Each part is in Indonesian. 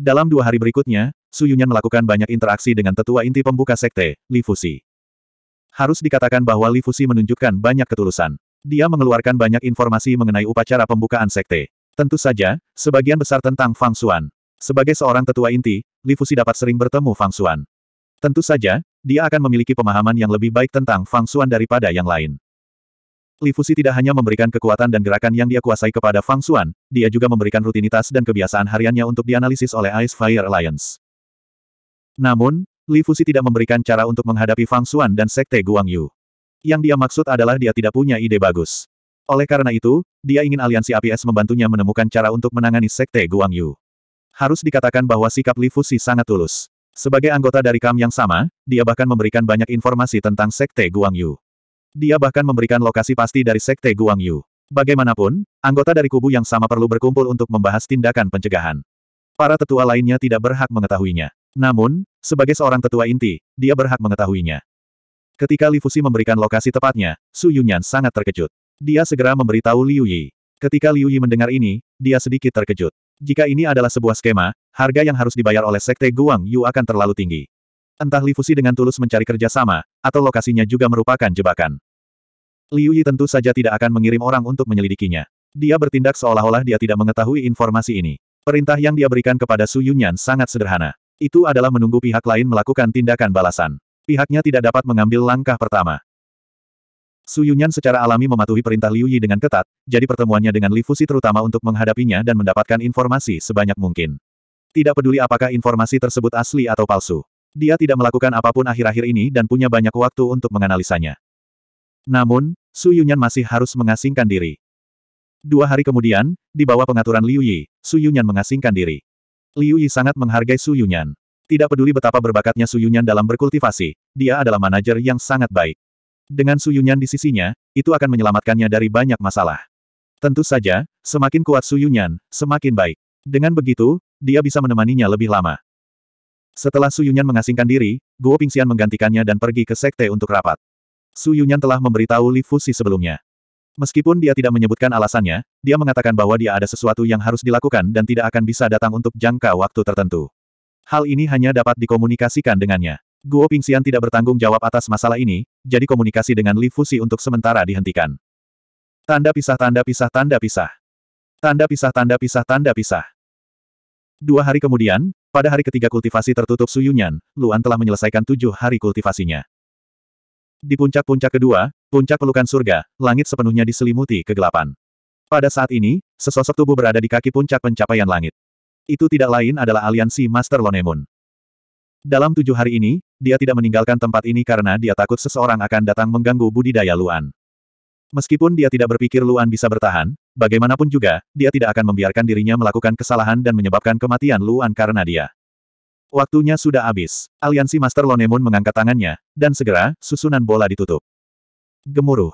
Dalam dua hari berikutnya, Su Yunyan melakukan banyak interaksi dengan tetua inti pembuka sekte, Li Fuxi. Harus dikatakan bahwa Li Fuxi menunjukkan banyak ketulusan. Dia mengeluarkan banyak informasi mengenai upacara pembukaan sekte. Tentu saja, sebagian besar tentang Fang Xuan. Sebagai seorang tetua inti, Li Fuxi dapat sering bertemu Fang Xuan. Tentu saja, dia akan memiliki pemahaman yang lebih baik tentang Fang Xuan daripada yang lain. Li Fuxi tidak hanya memberikan kekuatan dan gerakan yang dia kuasai kepada Fang Xuan, dia juga memberikan rutinitas dan kebiasaan hariannya untuk dianalisis oleh Ice Fire Alliance. Namun, Li Fuxi tidak memberikan cara untuk menghadapi Fang Xuan dan Sekte Guang Yu. Yang dia maksud adalah dia tidak punya ide bagus. Oleh karena itu, dia ingin aliansi APS membantunya menemukan cara untuk menangani Sekte Guang Yu. Harus dikatakan bahwa sikap Li Fuxi sangat tulus. Sebagai anggota dari kam yang sama, dia bahkan memberikan banyak informasi tentang Sekte Guangyu. Dia bahkan memberikan lokasi pasti dari Sekte Guangyu. Bagaimanapun, anggota dari kubu yang sama perlu berkumpul untuk membahas tindakan pencegahan. Para tetua lainnya tidak berhak mengetahuinya. Namun, sebagai seorang tetua inti, dia berhak mengetahuinya. Ketika Li Fuxi memberikan lokasi tepatnya, Su Yunyan sangat terkejut. Dia segera memberitahu Liu Yi. Ketika Liu Yi mendengar ini, dia sedikit terkejut. Jika ini adalah sebuah skema, harga yang harus dibayar oleh Sekte Guang Yu akan terlalu tinggi. Entah Li Fusi dengan tulus mencari kerjasama, atau lokasinya juga merupakan jebakan. Liu Yi tentu saja tidak akan mengirim orang untuk menyelidikinya. Dia bertindak seolah-olah dia tidak mengetahui informasi ini. Perintah yang dia berikan kepada Su Yunyan sangat sederhana. Itu adalah menunggu pihak lain melakukan tindakan balasan. Pihaknya tidak dapat mengambil langkah pertama. Su Yunyan secara alami mematuhi perintah Liu Yi dengan ketat, jadi pertemuannya dengan Li Fusi terutama untuk menghadapinya dan mendapatkan informasi sebanyak mungkin. Tidak peduli apakah informasi tersebut asli atau palsu. Dia tidak melakukan apapun akhir-akhir ini dan punya banyak waktu untuk menganalisanya. Namun, Su Yunyan masih harus mengasingkan diri. Dua hari kemudian, di bawah pengaturan Liu Yi, Su Yunyan mengasingkan diri. Liu Yi sangat menghargai Su Yunyan. Tidak peduli betapa berbakatnya Su Yunyan dalam berkultivasi, dia adalah manajer yang sangat baik. Dengan Su Yunyan di sisinya, itu akan menyelamatkannya dari banyak masalah. Tentu saja, semakin kuat Su Yunyan, semakin baik. Dengan begitu, dia bisa menemaninya lebih lama. Setelah Su Yunyan mengasingkan diri, Guo Pingxian menggantikannya dan pergi ke sekte untuk rapat. Su Yunyan telah memberitahu Li Fuxi sebelumnya. Meskipun dia tidak menyebutkan alasannya, dia mengatakan bahwa dia ada sesuatu yang harus dilakukan dan tidak akan bisa datang untuk jangka waktu tertentu. Hal ini hanya dapat dikomunikasikan dengannya. Guo Pingxian tidak bertanggung jawab atas masalah ini, jadi komunikasi dengan Li Fuxi untuk sementara dihentikan. Tanda pisah tanda pisah tanda pisah. Tanda pisah tanda pisah tanda pisah. Dua hari kemudian, pada hari ketiga kultivasi tertutup Suyunyan, Luan telah menyelesaikan tujuh hari kultivasinya. Di puncak-puncak kedua, puncak pelukan surga, langit sepenuhnya diselimuti kegelapan. Pada saat ini, sesosok tubuh berada di kaki puncak pencapaian langit. Itu tidak lain adalah aliansi Master Lonemun. Dalam tujuh hari ini, dia tidak meninggalkan tempat ini karena dia takut seseorang akan datang mengganggu budidaya Luan. Meskipun dia tidak berpikir Luan bisa bertahan, Bagaimanapun juga, dia tidak akan membiarkan dirinya melakukan kesalahan dan menyebabkan kematian Luan karena dia. Waktunya sudah habis. Aliansi Master Lonemun mengangkat tangannya, dan segera, susunan bola ditutup. Gemuruh.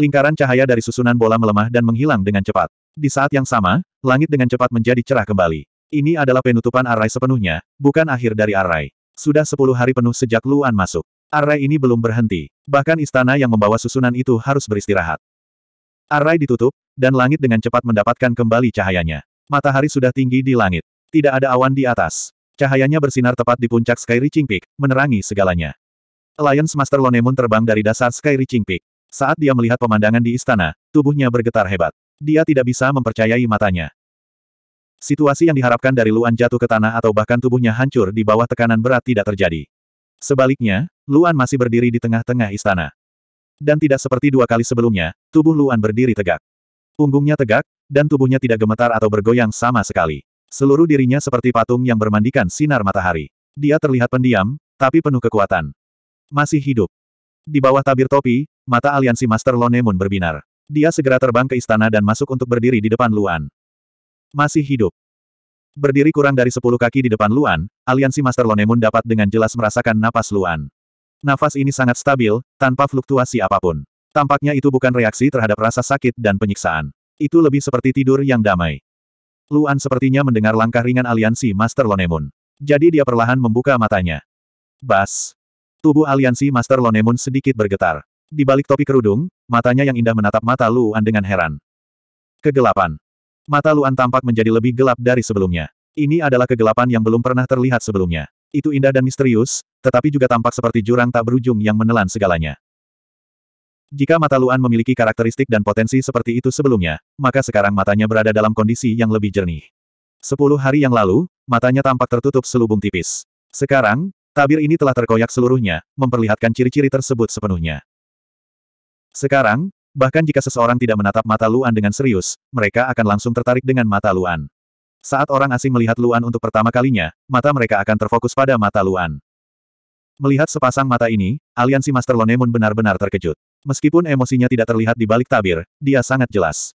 Lingkaran cahaya dari susunan bola melemah dan menghilang dengan cepat. Di saat yang sama, langit dengan cepat menjadi cerah kembali. Ini adalah penutupan arai sepenuhnya, bukan akhir dari arai. Sudah sepuluh hari penuh sejak Luan masuk. Arai ini belum berhenti. Bahkan istana yang membawa susunan itu harus beristirahat. Arai ditutup, dan langit dengan cepat mendapatkan kembali cahayanya. Matahari sudah tinggi di langit. Tidak ada awan di atas. Cahayanya bersinar tepat di puncak Sky Reaching Peak, menerangi segalanya. Alliance Master Lonemun terbang dari dasar Sky Reaching Peak. Saat dia melihat pemandangan di istana, tubuhnya bergetar hebat. Dia tidak bisa mempercayai matanya. Situasi yang diharapkan dari Luan jatuh ke tanah atau bahkan tubuhnya hancur di bawah tekanan berat tidak terjadi. Sebaliknya, Luan masih berdiri di tengah-tengah istana. Dan tidak seperti dua kali sebelumnya, tubuh Luan berdiri tegak. Punggungnya tegak, dan tubuhnya tidak gemetar atau bergoyang sama sekali. Seluruh dirinya seperti patung yang bermandikan sinar matahari. Dia terlihat pendiam, tapi penuh kekuatan. Masih hidup. Di bawah tabir topi, mata aliansi Master Lonemun berbinar. Dia segera terbang ke istana dan masuk untuk berdiri di depan Luan. Masih hidup. Berdiri kurang dari sepuluh kaki di depan Luan, aliansi Master Lonemun dapat dengan jelas merasakan napas Luan. Nafas ini sangat stabil, tanpa fluktuasi apapun. Tampaknya itu bukan reaksi terhadap rasa sakit dan penyiksaan. Itu lebih seperti tidur yang damai. Luan sepertinya mendengar langkah ringan aliansi Master Lonemun. Jadi dia perlahan membuka matanya. Bas. Tubuh aliansi Master Lonemun sedikit bergetar. Di balik topi kerudung, matanya yang indah menatap mata Luan dengan heran. Kegelapan. Mata Luan tampak menjadi lebih gelap dari sebelumnya. Ini adalah kegelapan yang belum pernah terlihat sebelumnya. Itu indah dan misterius, tetapi juga tampak seperti jurang tak berujung yang menelan segalanya. Jika mata Luan memiliki karakteristik dan potensi seperti itu sebelumnya, maka sekarang matanya berada dalam kondisi yang lebih jernih. Sepuluh hari yang lalu, matanya tampak tertutup selubung tipis. Sekarang, tabir ini telah terkoyak seluruhnya, memperlihatkan ciri-ciri tersebut sepenuhnya. Sekarang, bahkan jika seseorang tidak menatap mata Luan dengan serius, mereka akan langsung tertarik dengan mata Luan. Saat orang asing melihat Luan untuk pertama kalinya, mata mereka akan terfokus pada mata Luan. Melihat sepasang mata ini, aliansi Master Lonemun benar-benar terkejut. Meskipun emosinya tidak terlihat di balik tabir, dia sangat jelas.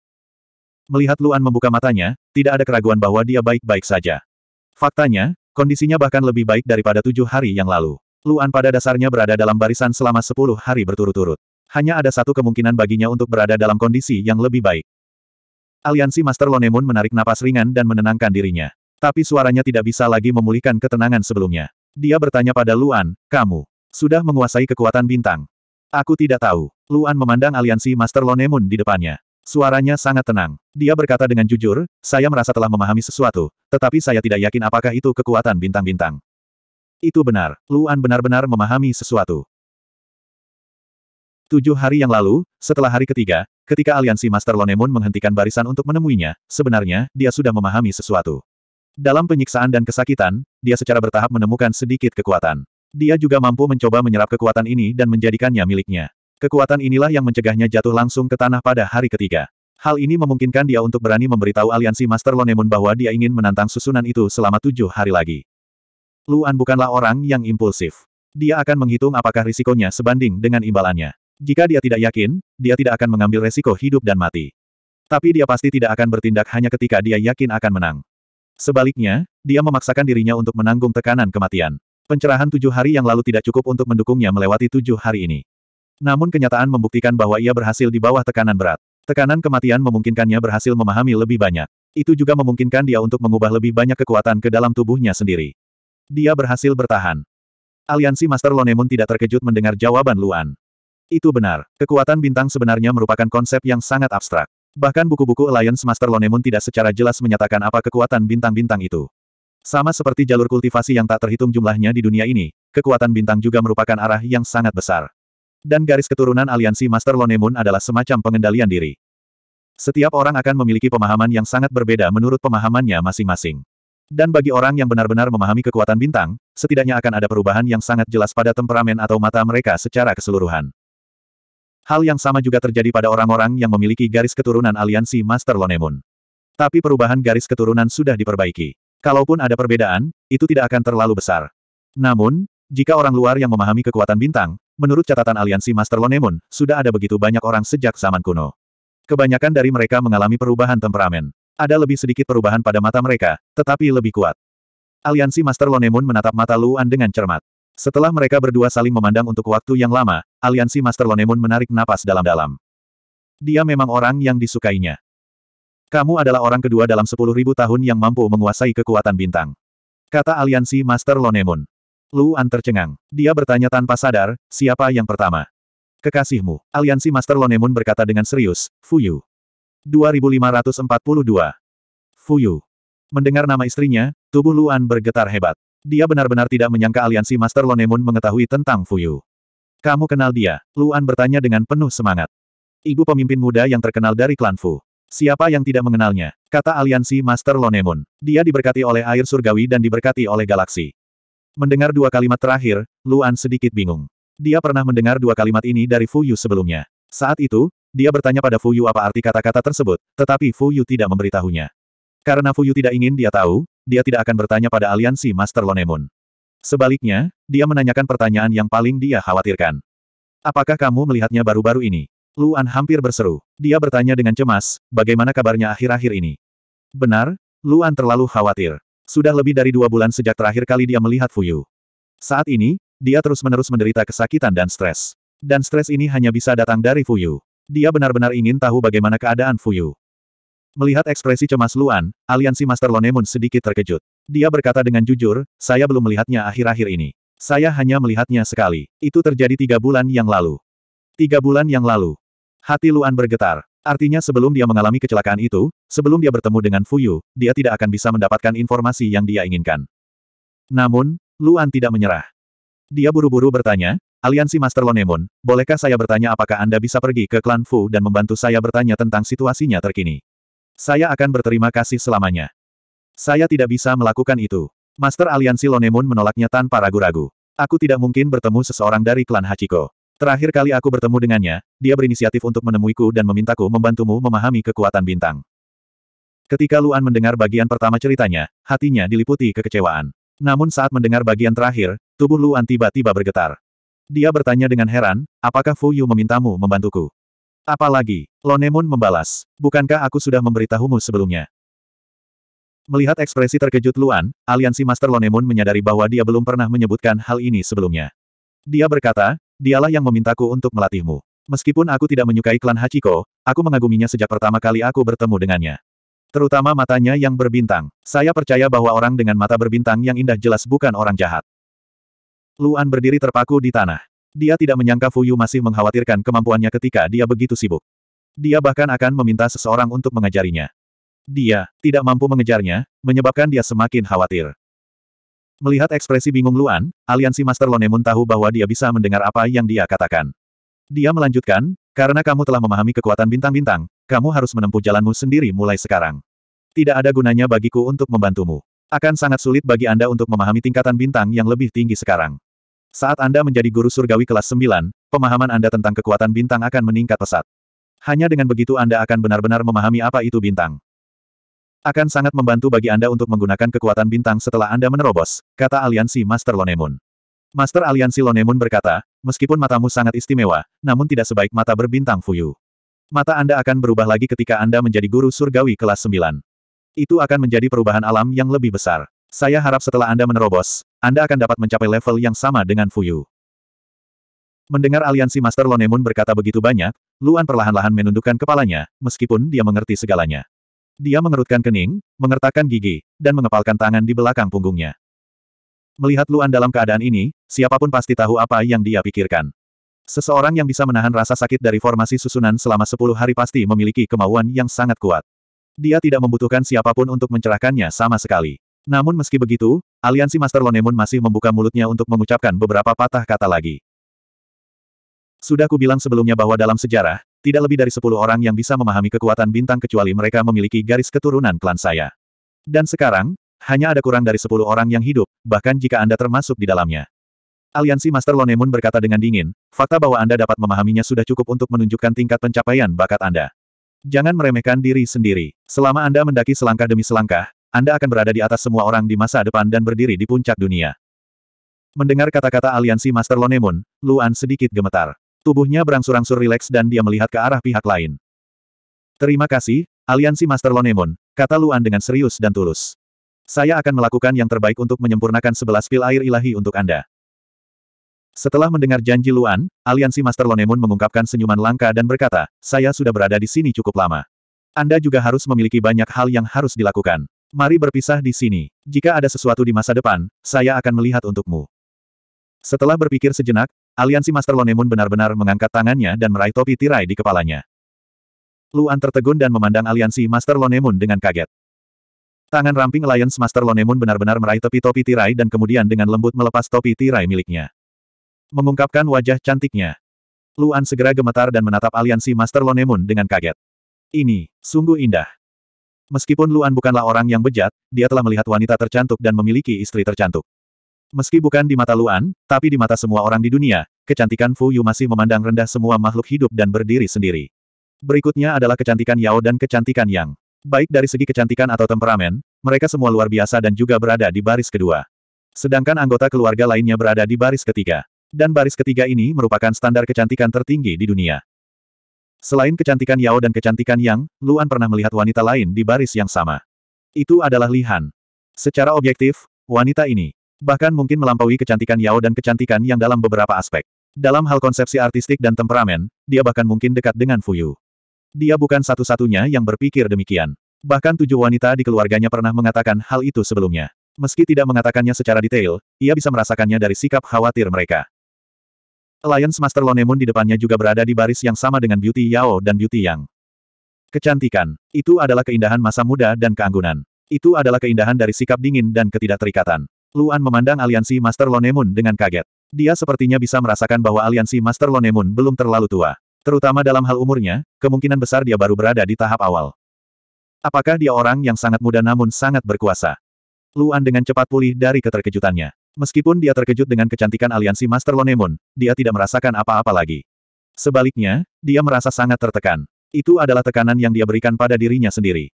Melihat Luan membuka matanya, tidak ada keraguan bahwa dia baik-baik saja. Faktanya, kondisinya bahkan lebih baik daripada tujuh hari yang lalu. Luan pada dasarnya berada dalam barisan selama sepuluh hari berturut-turut. Hanya ada satu kemungkinan baginya untuk berada dalam kondisi yang lebih baik. Aliansi Master Lonemun menarik napas ringan dan menenangkan dirinya. Tapi suaranya tidak bisa lagi memulihkan ketenangan sebelumnya. Dia bertanya pada Luan, kamu sudah menguasai kekuatan bintang. Aku tidak tahu. Luan memandang aliansi Master Lonemun di depannya. Suaranya sangat tenang. Dia berkata dengan jujur, saya merasa telah memahami sesuatu, tetapi saya tidak yakin apakah itu kekuatan bintang-bintang. Itu benar, Luan benar-benar memahami sesuatu. Tujuh hari yang lalu, setelah hari ketiga, ketika aliansi Master Lonemun menghentikan barisan untuk menemuinya, sebenarnya, dia sudah memahami sesuatu. Dalam penyiksaan dan kesakitan, dia secara bertahap menemukan sedikit kekuatan. Dia juga mampu mencoba menyerap kekuatan ini dan menjadikannya miliknya. Kekuatan inilah yang mencegahnya jatuh langsung ke tanah pada hari ketiga. Hal ini memungkinkan dia untuk berani memberitahu aliansi Master Lonemon bahwa dia ingin menantang susunan itu selama tujuh hari lagi. Luan bukanlah orang yang impulsif. Dia akan menghitung apakah risikonya sebanding dengan imbalannya. Jika dia tidak yakin, dia tidak akan mengambil resiko hidup dan mati. Tapi dia pasti tidak akan bertindak hanya ketika dia yakin akan menang. Sebaliknya, dia memaksakan dirinya untuk menanggung tekanan kematian. Pencerahan tujuh hari yang lalu tidak cukup untuk mendukungnya melewati tujuh hari ini. Namun kenyataan membuktikan bahwa ia berhasil di bawah tekanan berat. Tekanan kematian memungkinkannya berhasil memahami lebih banyak. Itu juga memungkinkan dia untuk mengubah lebih banyak kekuatan ke dalam tubuhnya sendiri. Dia berhasil bertahan. Aliansi Master Lonemon tidak terkejut mendengar jawaban Luan. Itu benar, kekuatan bintang sebenarnya merupakan konsep yang sangat abstrak. Bahkan buku-buku Alliance Master Lonemon tidak secara jelas menyatakan apa kekuatan bintang-bintang itu. Sama seperti jalur kultivasi yang tak terhitung jumlahnya di dunia ini, kekuatan bintang juga merupakan arah yang sangat besar. Dan garis keturunan aliansi Master Lonemun adalah semacam pengendalian diri. Setiap orang akan memiliki pemahaman yang sangat berbeda menurut pemahamannya masing-masing. Dan bagi orang yang benar-benar memahami kekuatan bintang, setidaknya akan ada perubahan yang sangat jelas pada temperamen atau mata mereka secara keseluruhan. Hal yang sama juga terjadi pada orang-orang yang memiliki garis keturunan aliansi Master Lonemun. Tapi perubahan garis keturunan sudah diperbaiki. Kalaupun ada perbedaan, itu tidak akan terlalu besar. Namun, jika orang luar yang memahami kekuatan bintang, menurut catatan aliansi Master Lonemun, sudah ada begitu banyak orang sejak zaman kuno. Kebanyakan dari mereka mengalami perubahan temperamen. Ada lebih sedikit perubahan pada mata mereka, tetapi lebih kuat. Aliansi Master Lonemun menatap mata Luan dengan cermat. Setelah mereka berdua saling memandang untuk waktu yang lama, aliansi Master Lonemun menarik napas dalam-dalam. Dia memang orang yang disukainya. Kamu adalah orang kedua dalam sepuluh ribu tahun yang mampu menguasai kekuatan bintang. Kata aliansi Master Lonemun. Luan tercengang. Dia bertanya tanpa sadar, siapa yang pertama? Kekasihmu. Aliansi Master Lonemun berkata dengan serius, Fuyu. 2542. Fuyu. Mendengar nama istrinya, tubuh Luan bergetar hebat. Dia benar-benar tidak menyangka aliansi Master Lonemun mengetahui tentang Fuyu. Kamu kenal dia? Luan bertanya dengan penuh semangat. Ibu pemimpin muda yang terkenal dari klan Fu. Siapa yang tidak mengenalnya? Kata aliansi Master Lonemun. Dia diberkati oleh air surgawi dan diberkati oleh galaksi. Mendengar dua kalimat terakhir, Luan sedikit bingung. Dia pernah mendengar dua kalimat ini dari Fu Yu sebelumnya. Saat itu, dia bertanya pada Fu Yu apa arti kata-kata tersebut, tetapi Fu Yu tidak memberitahunya. Karena Fu Yu tidak ingin dia tahu, dia tidak akan bertanya pada aliansi Master Lonemun. Sebaliknya, dia menanyakan pertanyaan yang paling dia khawatirkan. Apakah kamu melihatnya baru-baru ini? Luan hampir berseru. Dia bertanya dengan cemas, bagaimana kabarnya akhir-akhir ini? Benar, Luan terlalu khawatir. Sudah lebih dari dua bulan sejak terakhir kali dia melihat Fuyu. Saat ini, dia terus-menerus menderita kesakitan dan stres. Dan stres ini hanya bisa datang dari Fuyu. Dia benar-benar ingin tahu bagaimana keadaan Fuyu. Melihat ekspresi cemas Luan, aliansi Master Lonemun sedikit terkejut. Dia berkata dengan jujur, saya belum melihatnya akhir-akhir ini. Saya hanya melihatnya sekali. Itu terjadi tiga bulan yang lalu. Tiga bulan yang lalu. Hati Luan bergetar. Artinya sebelum dia mengalami kecelakaan itu, sebelum dia bertemu dengan Fuyu, dia tidak akan bisa mendapatkan informasi yang dia inginkan. Namun, Luan tidak menyerah. Dia buru-buru bertanya, Aliansi Master Lonemon, bolehkah saya bertanya apakah Anda bisa pergi ke klan Fu dan membantu saya bertanya tentang situasinya terkini? Saya akan berterima kasih selamanya. Saya tidak bisa melakukan itu. Master Aliansi Lonemon menolaknya tanpa ragu-ragu. Aku tidak mungkin bertemu seseorang dari klan Hachiko. Terakhir kali aku bertemu dengannya, dia berinisiatif untuk menemuiku dan memintaku membantumu memahami kekuatan bintang. Ketika Luan mendengar bagian pertama ceritanya, hatinya diliputi kekecewaan. Namun saat mendengar bagian terakhir, tubuh Luan tiba-tiba bergetar. Dia bertanya dengan heran, apakah Fu Yu memintamu membantuku? Apalagi, Lonemon membalas, bukankah aku sudah memberitahumu sebelumnya? Melihat ekspresi terkejut Luan, aliansi Master Lonemon menyadari bahwa dia belum pernah menyebutkan hal ini sebelumnya. Dia berkata, Dialah yang memintaku untuk melatihmu. Meskipun aku tidak menyukai klan Hachiko, aku mengaguminya sejak pertama kali aku bertemu dengannya. Terutama matanya yang berbintang. Saya percaya bahwa orang dengan mata berbintang yang indah jelas bukan orang jahat. Luan berdiri terpaku di tanah. Dia tidak menyangka Fuyu masih mengkhawatirkan kemampuannya ketika dia begitu sibuk. Dia bahkan akan meminta seseorang untuk mengajarinya. Dia tidak mampu mengejarnya, menyebabkan dia semakin khawatir. Melihat ekspresi bingung Luan, aliansi Master Lonemun tahu bahwa dia bisa mendengar apa yang dia katakan. Dia melanjutkan, karena kamu telah memahami kekuatan bintang-bintang, kamu harus menempuh jalanmu sendiri mulai sekarang. Tidak ada gunanya bagiku untuk membantumu. Akan sangat sulit bagi Anda untuk memahami tingkatan bintang yang lebih tinggi sekarang. Saat Anda menjadi guru surgawi kelas 9, pemahaman Anda tentang kekuatan bintang akan meningkat pesat. Hanya dengan begitu Anda akan benar-benar memahami apa itu bintang. Akan sangat membantu bagi Anda untuk menggunakan kekuatan bintang setelah Anda menerobos, kata aliansi Master Lonemun. Master aliansi Lonemun berkata, meskipun matamu sangat istimewa, namun tidak sebaik mata berbintang Fuyu. Mata Anda akan berubah lagi ketika Anda menjadi guru surgawi kelas 9. Itu akan menjadi perubahan alam yang lebih besar. Saya harap setelah Anda menerobos, Anda akan dapat mencapai level yang sama dengan Fuyu. Mendengar aliansi Master Lonemun berkata begitu banyak, Luan perlahan-lahan menundukkan kepalanya, meskipun dia mengerti segalanya. Dia mengerutkan kening, mengertakkan gigi, dan mengepalkan tangan di belakang punggungnya. Melihat Luan dalam keadaan ini, siapapun pasti tahu apa yang dia pikirkan. Seseorang yang bisa menahan rasa sakit dari formasi susunan selama sepuluh hari pasti memiliki kemauan yang sangat kuat. Dia tidak membutuhkan siapapun untuk mencerahkannya sama sekali. Namun meski begitu, aliansi Master Lonemun masih membuka mulutnya untuk mengucapkan beberapa patah kata lagi. Sudah kubilang sebelumnya bahwa dalam sejarah, tidak lebih dari sepuluh orang yang bisa memahami kekuatan bintang kecuali mereka memiliki garis keturunan klan saya. Dan sekarang, hanya ada kurang dari sepuluh orang yang hidup, bahkan jika Anda termasuk di dalamnya. Aliansi Master Lonemun berkata dengan dingin, fakta bahwa Anda dapat memahaminya sudah cukup untuk menunjukkan tingkat pencapaian bakat Anda. Jangan meremehkan diri sendiri. Selama Anda mendaki selangkah demi selangkah, Anda akan berada di atas semua orang di masa depan dan berdiri di puncak dunia. Mendengar kata-kata aliansi Master Lonemun, Luan sedikit gemetar. Tubuhnya berangsur-angsur rileks dan dia melihat ke arah pihak lain. Terima kasih, aliansi Master Lonemon, kata Luan dengan serius dan tulus. Saya akan melakukan yang terbaik untuk menyempurnakan sebelas pil air ilahi untuk Anda. Setelah mendengar janji Luan, aliansi Master Lonemon mengungkapkan senyuman langka dan berkata, saya sudah berada di sini cukup lama. Anda juga harus memiliki banyak hal yang harus dilakukan. Mari berpisah di sini. Jika ada sesuatu di masa depan, saya akan melihat untukmu. Setelah berpikir sejenak, aliansi Master Lonemun benar-benar mengangkat tangannya dan meraih topi tirai di kepalanya. Luan tertegun dan memandang aliansi Master Lonemun dengan kaget. Tangan ramping Alliance Master Lonemun benar-benar meraih topi topi tirai dan kemudian dengan lembut melepas topi tirai miliknya. Mengungkapkan wajah cantiknya. Luan segera gemetar dan menatap aliansi Master Lonemun dengan kaget. Ini, sungguh indah. Meskipun Luan bukanlah orang yang bejat, dia telah melihat wanita tercantik dan memiliki istri tercantik. Meski bukan di mata Luan, tapi di mata semua orang di dunia, kecantikan Fu Yu masih memandang rendah semua makhluk hidup dan berdiri sendiri. Berikutnya adalah kecantikan Yao dan kecantikan Yang. Baik dari segi kecantikan atau temperamen, mereka semua luar biasa dan juga berada di baris kedua. Sedangkan anggota keluarga lainnya berada di baris ketiga. Dan baris ketiga ini merupakan standar kecantikan tertinggi di dunia. Selain kecantikan Yao dan kecantikan Yang, Luan pernah melihat wanita lain di baris yang sama. Itu adalah Lihan. Secara objektif, wanita ini Bahkan mungkin melampaui kecantikan Yao dan kecantikan yang dalam beberapa aspek. Dalam hal konsepsi artistik dan temperamen, dia bahkan mungkin dekat dengan Fuyu. Dia bukan satu-satunya yang berpikir demikian. Bahkan tujuh wanita di keluarganya pernah mengatakan hal itu sebelumnya. Meski tidak mengatakannya secara detail, ia bisa merasakannya dari sikap khawatir mereka. Alliance Master Lonemun di depannya juga berada di baris yang sama dengan Beauty Yao dan Beauty Yang. Kecantikan. Itu adalah keindahan masa muda dan keanggunan. Itu adalah keindahan dari sikap dingin dan ketidakterikatan. Luan memandang aliansi Master Lonemun dengan kaget. Dia sepertinya bisa merasakan bahwa aliansi Master Lonemun belum terlalu tua. Terutama dalam hal umurnya, kemungkinan besar dia baru berada di tahap awal. Apakah dia orang yang sangat muda namun sangat berkuasa? Luan dengan cepat pulih dari keterkejutannya. Meskipun dia terkejut dengan kecantikan aliansi Master Lonemun, dia tidak merasakan apa-apa lagi. Sebaliknya, dia merasa sangat tertekan. Itu adalah tekanan yang dia berikan pada dirinya sendiri.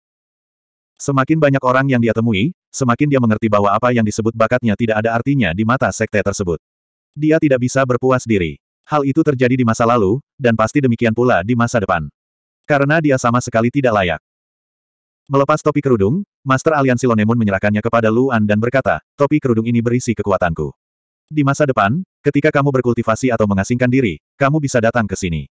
Semakin banyak orang yang dia temui, semakin dia mengerti bahwa apa yang disebut bakatnya tidak ada artinya di mata sekte tersebut. Dia tidak bisa berpuas diri. Hal itu terjadi di masa lalu, dan pasti demikian pula di masa depan. Karena dia sama sekali tidak layak. Melepas topi kerudung, Master Aliansi Lonemun menyerahkannya kepada Luan dan berkata, topi kerudung ini berisi kekuatanku. Di masa depan, ketika kamu berkultivasi atau mengasingkan diri, kamu bisa datang ke sini.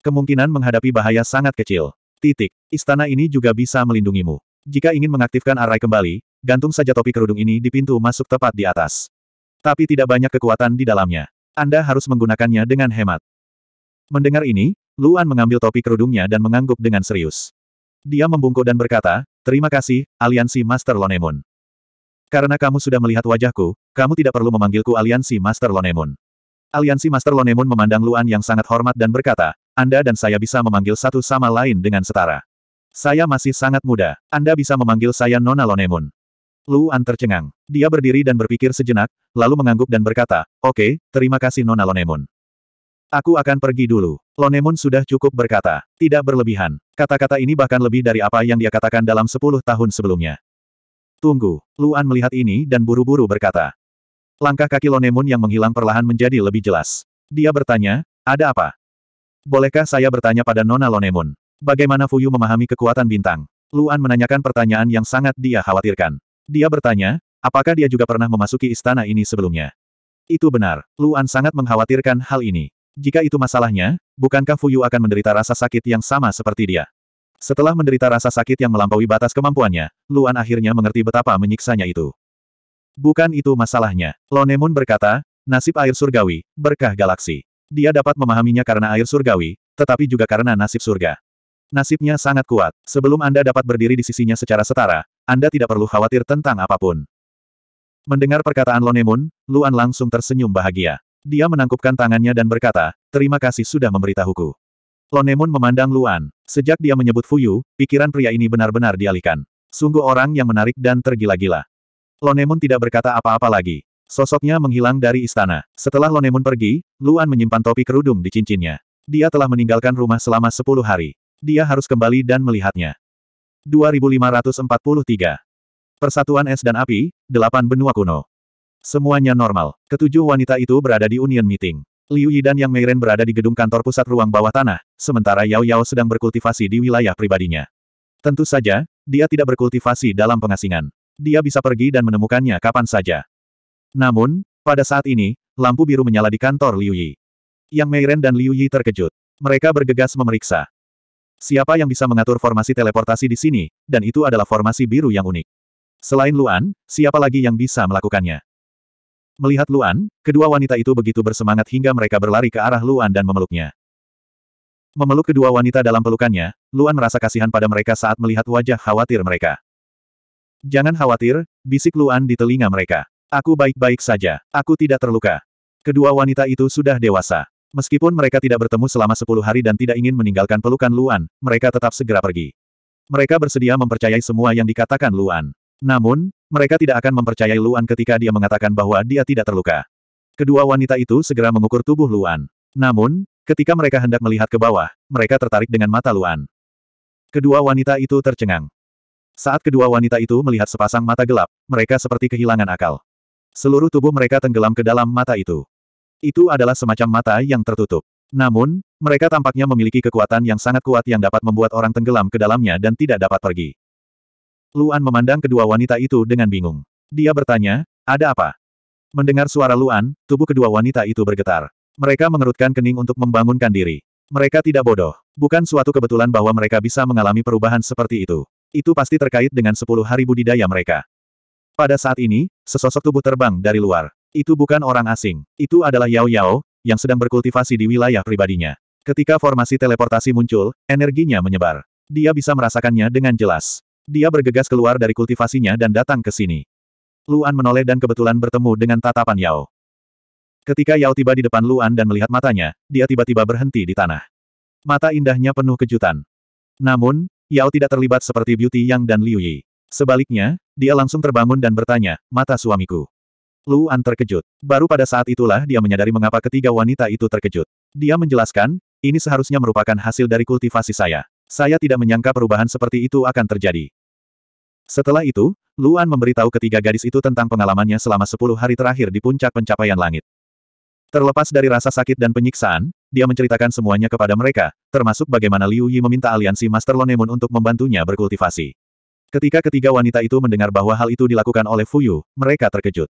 Kemungkinan menghadapi bahaya sangat kecil. Titik. Istana ini juga bisa melindungimu. Jika ingin mengaktifkan arai kembali, gantung saja topi kerudung ini di pintu masuk tepat di atas. Tapi tidak banyak kekuatan di dalamnya. Anda harus menggunakannya dengan hemat. Mendengar ini, Luan mengambil topi kerudungnya dan mengangguk dengan serius. Dia membungkuk dan berkata, Terima kasih, Aliansi Master Lonemon. Karena kamu sudah melihat wajahku, kamu tidak perlu memanggilku Aliansi Master Lonemon. Aliansi Master Lonemon memandang Luan yang sangat hormat dan berkata, Anda dan saya bisa memanggil satu sama lain dengan setara. Saya masih sangat muda. Anda bisa memanggil saya Nona Lonemun. Luan tercengang. Dia berdiri dan berpikir sejenak, lalu mengangguk dan berkata, Oke, okay, terima kasih Nona Lonemun. Aku akan pergi dulu. Lonemun sudah cukup berkata. Tidak berlebihan. Kata-kata ini bahkan lebih dari apa yang dia katakan dalam sepuluh tahun sebelumnya. Tunggu. Luan melihat ini dan buru-buru berkata. Langkah kaki Lonemun yang menghilang perlahan menjadi lebih jelas. Dia bertanya, ada apa? Bolehkah saya bertanya pada Nona Lonemun? Bagaimana Fuyu memahami kekuatan bintang? Luan menanyakan pertanyaan yang sangat dia khawatirkan. Dia bertanya, apakah dia juga pernah memasuki istana ini sebelumnya? Itu benar, Luan sangat mengkhawatirkan hal ini. Jika itu masalahnya, bukankah Fuyu akan menderita rasa sakit yang sama seperti dia? Setelah menderita rasa sakit yang melampaui batas kemampuannya, Luan akhirnya mengerti betapa menyiksanya itu. Bukan itu masalahnya. Lonemun berkata, nasib air surgawi, berkah galaksi. Dia dapat memahaminya karena air surgawi, tetapi juga karena nasib surga. Nasibnya sangat kuat. Sebelum Anda dapat berdiri di sisinya secara setara, Anda tidak perlu khawatir tentang apapun. Mendengar perkataan Lonemun, Luan langsung tersenyum bahagia. Dia menangkupkan tangannya dan berkata, terima kasih sudah memberitahuku. Lonemun memandang Luan. Sejak dia menyebut Fuyu, pikiran pria ini benar-benar dialihkan. Sungguh orang yang menarik dan tergila-gila. Lonemun tidak berkata apa-apa lagi. Sosoknya menghilang dari istana. Setelah Lonemun pergi, Luan menyimpan topi kerudung di cincinnya. Dia telah meninggalkan rumah selama sepuluh hari. Dia harus kembali dan melihatnya. 2543. Persatuan Es dan Api, delapan benua kuno. Semuanya normal. Ketujuh wanita itu berada di union meeting. Liu Yi dan Yang Meiren berada di gedung kantor pusat ruang bawah tanah, sementara Yao Yao sedang berkultivasi di wilayah pribadinya. Tentu saja, dia tidak berkultivasi dalam pengasingan. Dia bisa pergi dan menemukannya kapan saja. Namun, pada saat ini, lampu biru menyala di kantor Liu Yi. Yang Meiren dan Liu Yi terkejut. Mereka bergegas memeriksa. Siapa yang bisa mengatur formasi teleportasi di sini, dan itu adalah formasi biru yang unik. Selain Luan, siapa lagi yang bisa melakukannya? Melihat Luan, kedua wanita itu begitu bersemangat hingga mereka berlari ke arah Luan dan memeluknya. Memeluk kedua wanita dalam pelukannya, Luan merasa kasihan pada mereka saat melihat wajah khawatir mereka. Jangan khawatir, bisik Luan di telinga mereka. Aku baik-baik saja, aku tidak terluka. Kedua wanita itu sudah dewasa. Meskipun mereka tidak bertemu selama sepuluh hari dan tidak ingin meninggalkan pelukan Luan, mereka tetap segera pergi. Mereka bersedia mempercayai semua yang dikatakan Luan. Namun, mereka tidak akan mempercayai Luan ketika dia mengatakan bahwa dia tidak terluka. Kedua wanita itu segera mengukur tubuh Luan. Namun, ketika mereka hendak melihat ke bawah, mereka tertarik dengan mata Luan. Kedua wanita itu tercengang. Saat kedua wanita itu melihat sepasang mata gelap, mereka seperti kehilangan akal. Seluruh tubuh mereka tenggelam ke dalam mata itu. Itu adalah semacam mata yang tertutup. Namun, mereka tampaknya memiliki kekuatan yang sangat kuat yang dapat membuat orang tenggelam ke dalamnya dan tidak dapat pergi. Luan memandang kedua wanita itu dengan bingung. Dia bertanya, ada apa? Mendengar suara Luan, tubuh kedua wanita itu bergetar. Mereka mengerutkan kening untuk membangunkan diri. Mereka tidak bodoh. Bukan suatu kebetulan bahwa mereka bisa mengalami perubahan seperti itu. Itu pasti terkait dengan sepuluh hari budidaya mereka. Pada saat ini, sesosok tubuh terbang dari luar. Itu bukan orang asing. Itu adalah Yao Yao, yang sedang berkultivasi di wilayah pribadinya. Ketika formasi teleportasi muncul, energinya menyebar. Dia bisa merasakannya dengan jelas. Dia bergegas keluar dari kultivasinya dan datang ke sini. Luan menoleh dan kebetulan bertemu dengan tatapan Yao. Ketika Yao tiba di depan Luan dan melihat matanya, dia tiba-tiba berhenti di tanah. Mata indahnya penuh kejutan. Namun, Yao tidak terlibat seperti Beauty Yang dan Liu Yi. Sebaliknya, dia langsung terbangun dan bertanya, mata suamiku. Luan terkejut. Baru pada saat itulah dia menyadari mengapa ketiga wanita itu terkejut. Dia menjelaskan, ini seharusnya merupakan hasil dari kultivasi saya. Saya tidak menyangka perubahan seperti itu akan terjadi. Setelah itu, Luan memberitahu ketiga gadis itu tentang pengalamannya selama sepuluh hari terakhir di puncak pencapaian langit. Terlepas dari rasa sakit dan penyiksaan, dia menceritakan semuanya kepada mereka, termasuk bagaimana Liu Yi meminta aliansi Master Lonemun untuk membantunya berkultivasi. Ketika ketiga wanita itu mendengar bahwa hal itu dilakukan oleh Fuyu, mereka terkejut.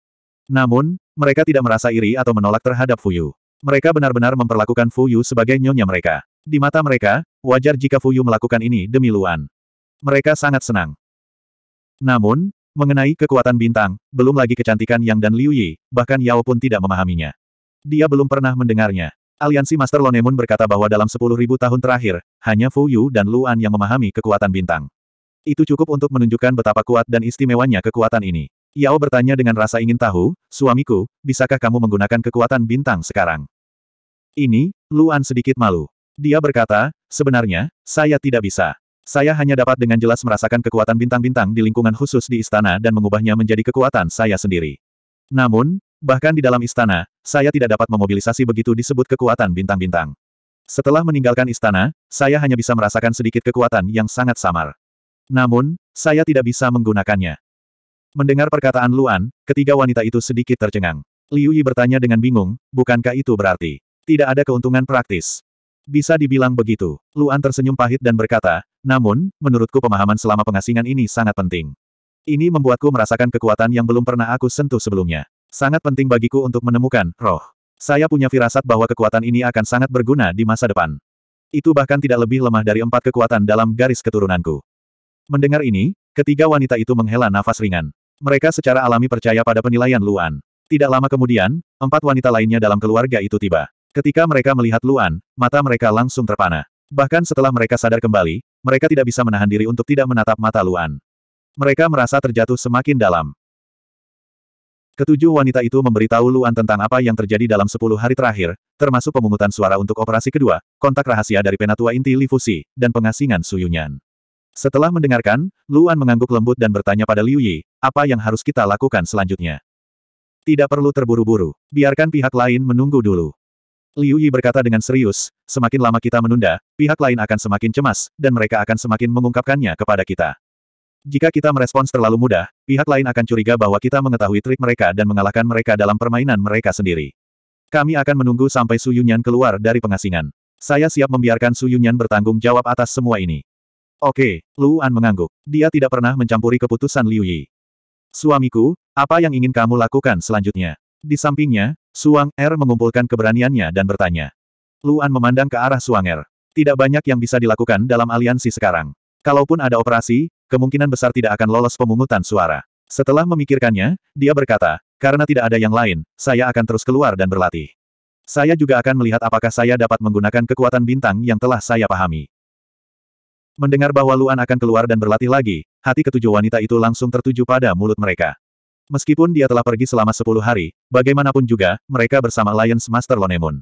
Namun, mereka tidak merasa iri atau menolak terhadap Fuyu. Mereka benar-benar memperlakukan Fuyu sebagai nyonya mereka. Di mata mereka, wajar jika Fuyu melakukan ini demi Luan. Mereka sangat senang. Namun, mengenai kekuatan bintang, belum lagi kecantikan Yang dan Liu Yi, bahkan Yao pun tidak memahaminya. Dia belum pernah mendengarnya. Aliansi Master Lonemun berkata bahwa dalam 10.000 tahun terakhir, hanya Fu Yu dan Luan yang memahami kekuatan bintang. Itu cukup untuk menunjukkan betapa kuat dan istimewanya kekuatan ini. Yao bertanya dengan rasa ingin tahu, suamiku, bisakah kamu menggunakan kekuatan bintang sekarang? Ini, Luan sedikit malu. Dia berkata, sebenarnya, saya tidak bisa. Saya hanya dapat dengan jelas merasakan kekuatan bintang-bintang di lingkungan khusus di istana dan mengubahnya menjadi kekuatan saya sendiri. Namun, bahkan di dalam istana, saya tidak dapat memobilisasi begitu disebut kekuatan bintang-bintang. Setelah meninggalkan istana, saya hanya bisa merasakan sedikit kekuatan yang sangat samar. Namun, saya tidak bisa menggunakannya. Mendengar perkataan Luan, ketiga wanita itu sedikit tercengang. Liu Yi bertanya dengan bingung, bukankah itu berarti? Tidak ada keuntungan praktis. Bisa dibilang begitu. Luan tersenyum pahit dan berkata, namun, menurutku pemahaman selama pengasingan ini sangat penting. Ini membuatku merasakan kekuatan yang belum pernah aku sentuh sebelumnya. Sangat penting bagiku untuk menemukan roh. Saya punya firasat bahwa kekuatan ini akan sangat berguna di masa depan. Itu bahkan tidak lebih lemah dari empat kekuatan dalam garis keturunanku. Mendengar ini, ketiga wanita itu menghela nafas ringan. Mereka secara alami percaya pada penilaian Luan. Tidak lama kemudian, empat wanita lainnya dalam keluarga itu tiba. Ketika mereka melihat Luan, mata mereka langsung terpana. Bahkan setelah mereka sadar kembali, mereka tidak bisa menahan diri untuk tidak menatap mata Luan. Mereka merasa terjatuh semakin dalam. Ketujuh wanita itu memberitahu Luan tentang apa yang terjadi dalam sepuluh hari terakhir, termasuk pemungutan suara untuk operasi kedua, kontak rahasia dari penatua inti Li Fusi, dan pengasingan Suyunyan. Setelah mendengarkan, Luan mengangguk lembut dan bertanya pada Liu Yi, apa yang harus kita lakukan selanjutnya? Tidak perlu terburu-buru, biarkan pihak lain menunggu dulu. Liu Yi berkata dengan serius, semakin lama kita menunda, pihak lain akan semakin cemas, dan mereka akan semakin mengungkapkannya kepada kita. Jika kita merespons terlalu mudah, pihak lain akan curiga bahwa kita mengetahui trik mereka dan mengalahkan mereka dalam permainan mereka sendiri. Kami akan menunggu sampai Su Yunyan keluar dari pengasingan. Saya siap membiarkan Su Yunyan bertanggung jawab atas semua ini. Oke, Luan mengangguk. Dia tidak pernah mencampuri keputusan Liu Yi. Suamiku, apa yang ingin kamu lakukan selanjutnya? Di sampingnya, Suang Er mengumpulkan keberaniannya dan bertanya. Luan memandang ke arah Suang Er. Tidak banyak yang bisa dilakukan dalam aliansi sekarang. Kalaupun ada operasi, kemungkinan besar tidak akan lolos pemungutan suara. Setelah memikirkannya, dia berkata, karena tidak ada yang lain, saya akan terus keluar dan berlatih. Saya juga akan melihat apakah saya dapat menggunakan kekuatan bintang yang telah saya pahami. Mendengar bahwa Luan akan keluar dan berlatih lagi, hati ketujuh wanita itu langsung tertuju pada mulut mereka. Meskipun dia telah pergi selama sepuluh hari, bagaimanapun juga, mereka bersama Lions Master Lonemon.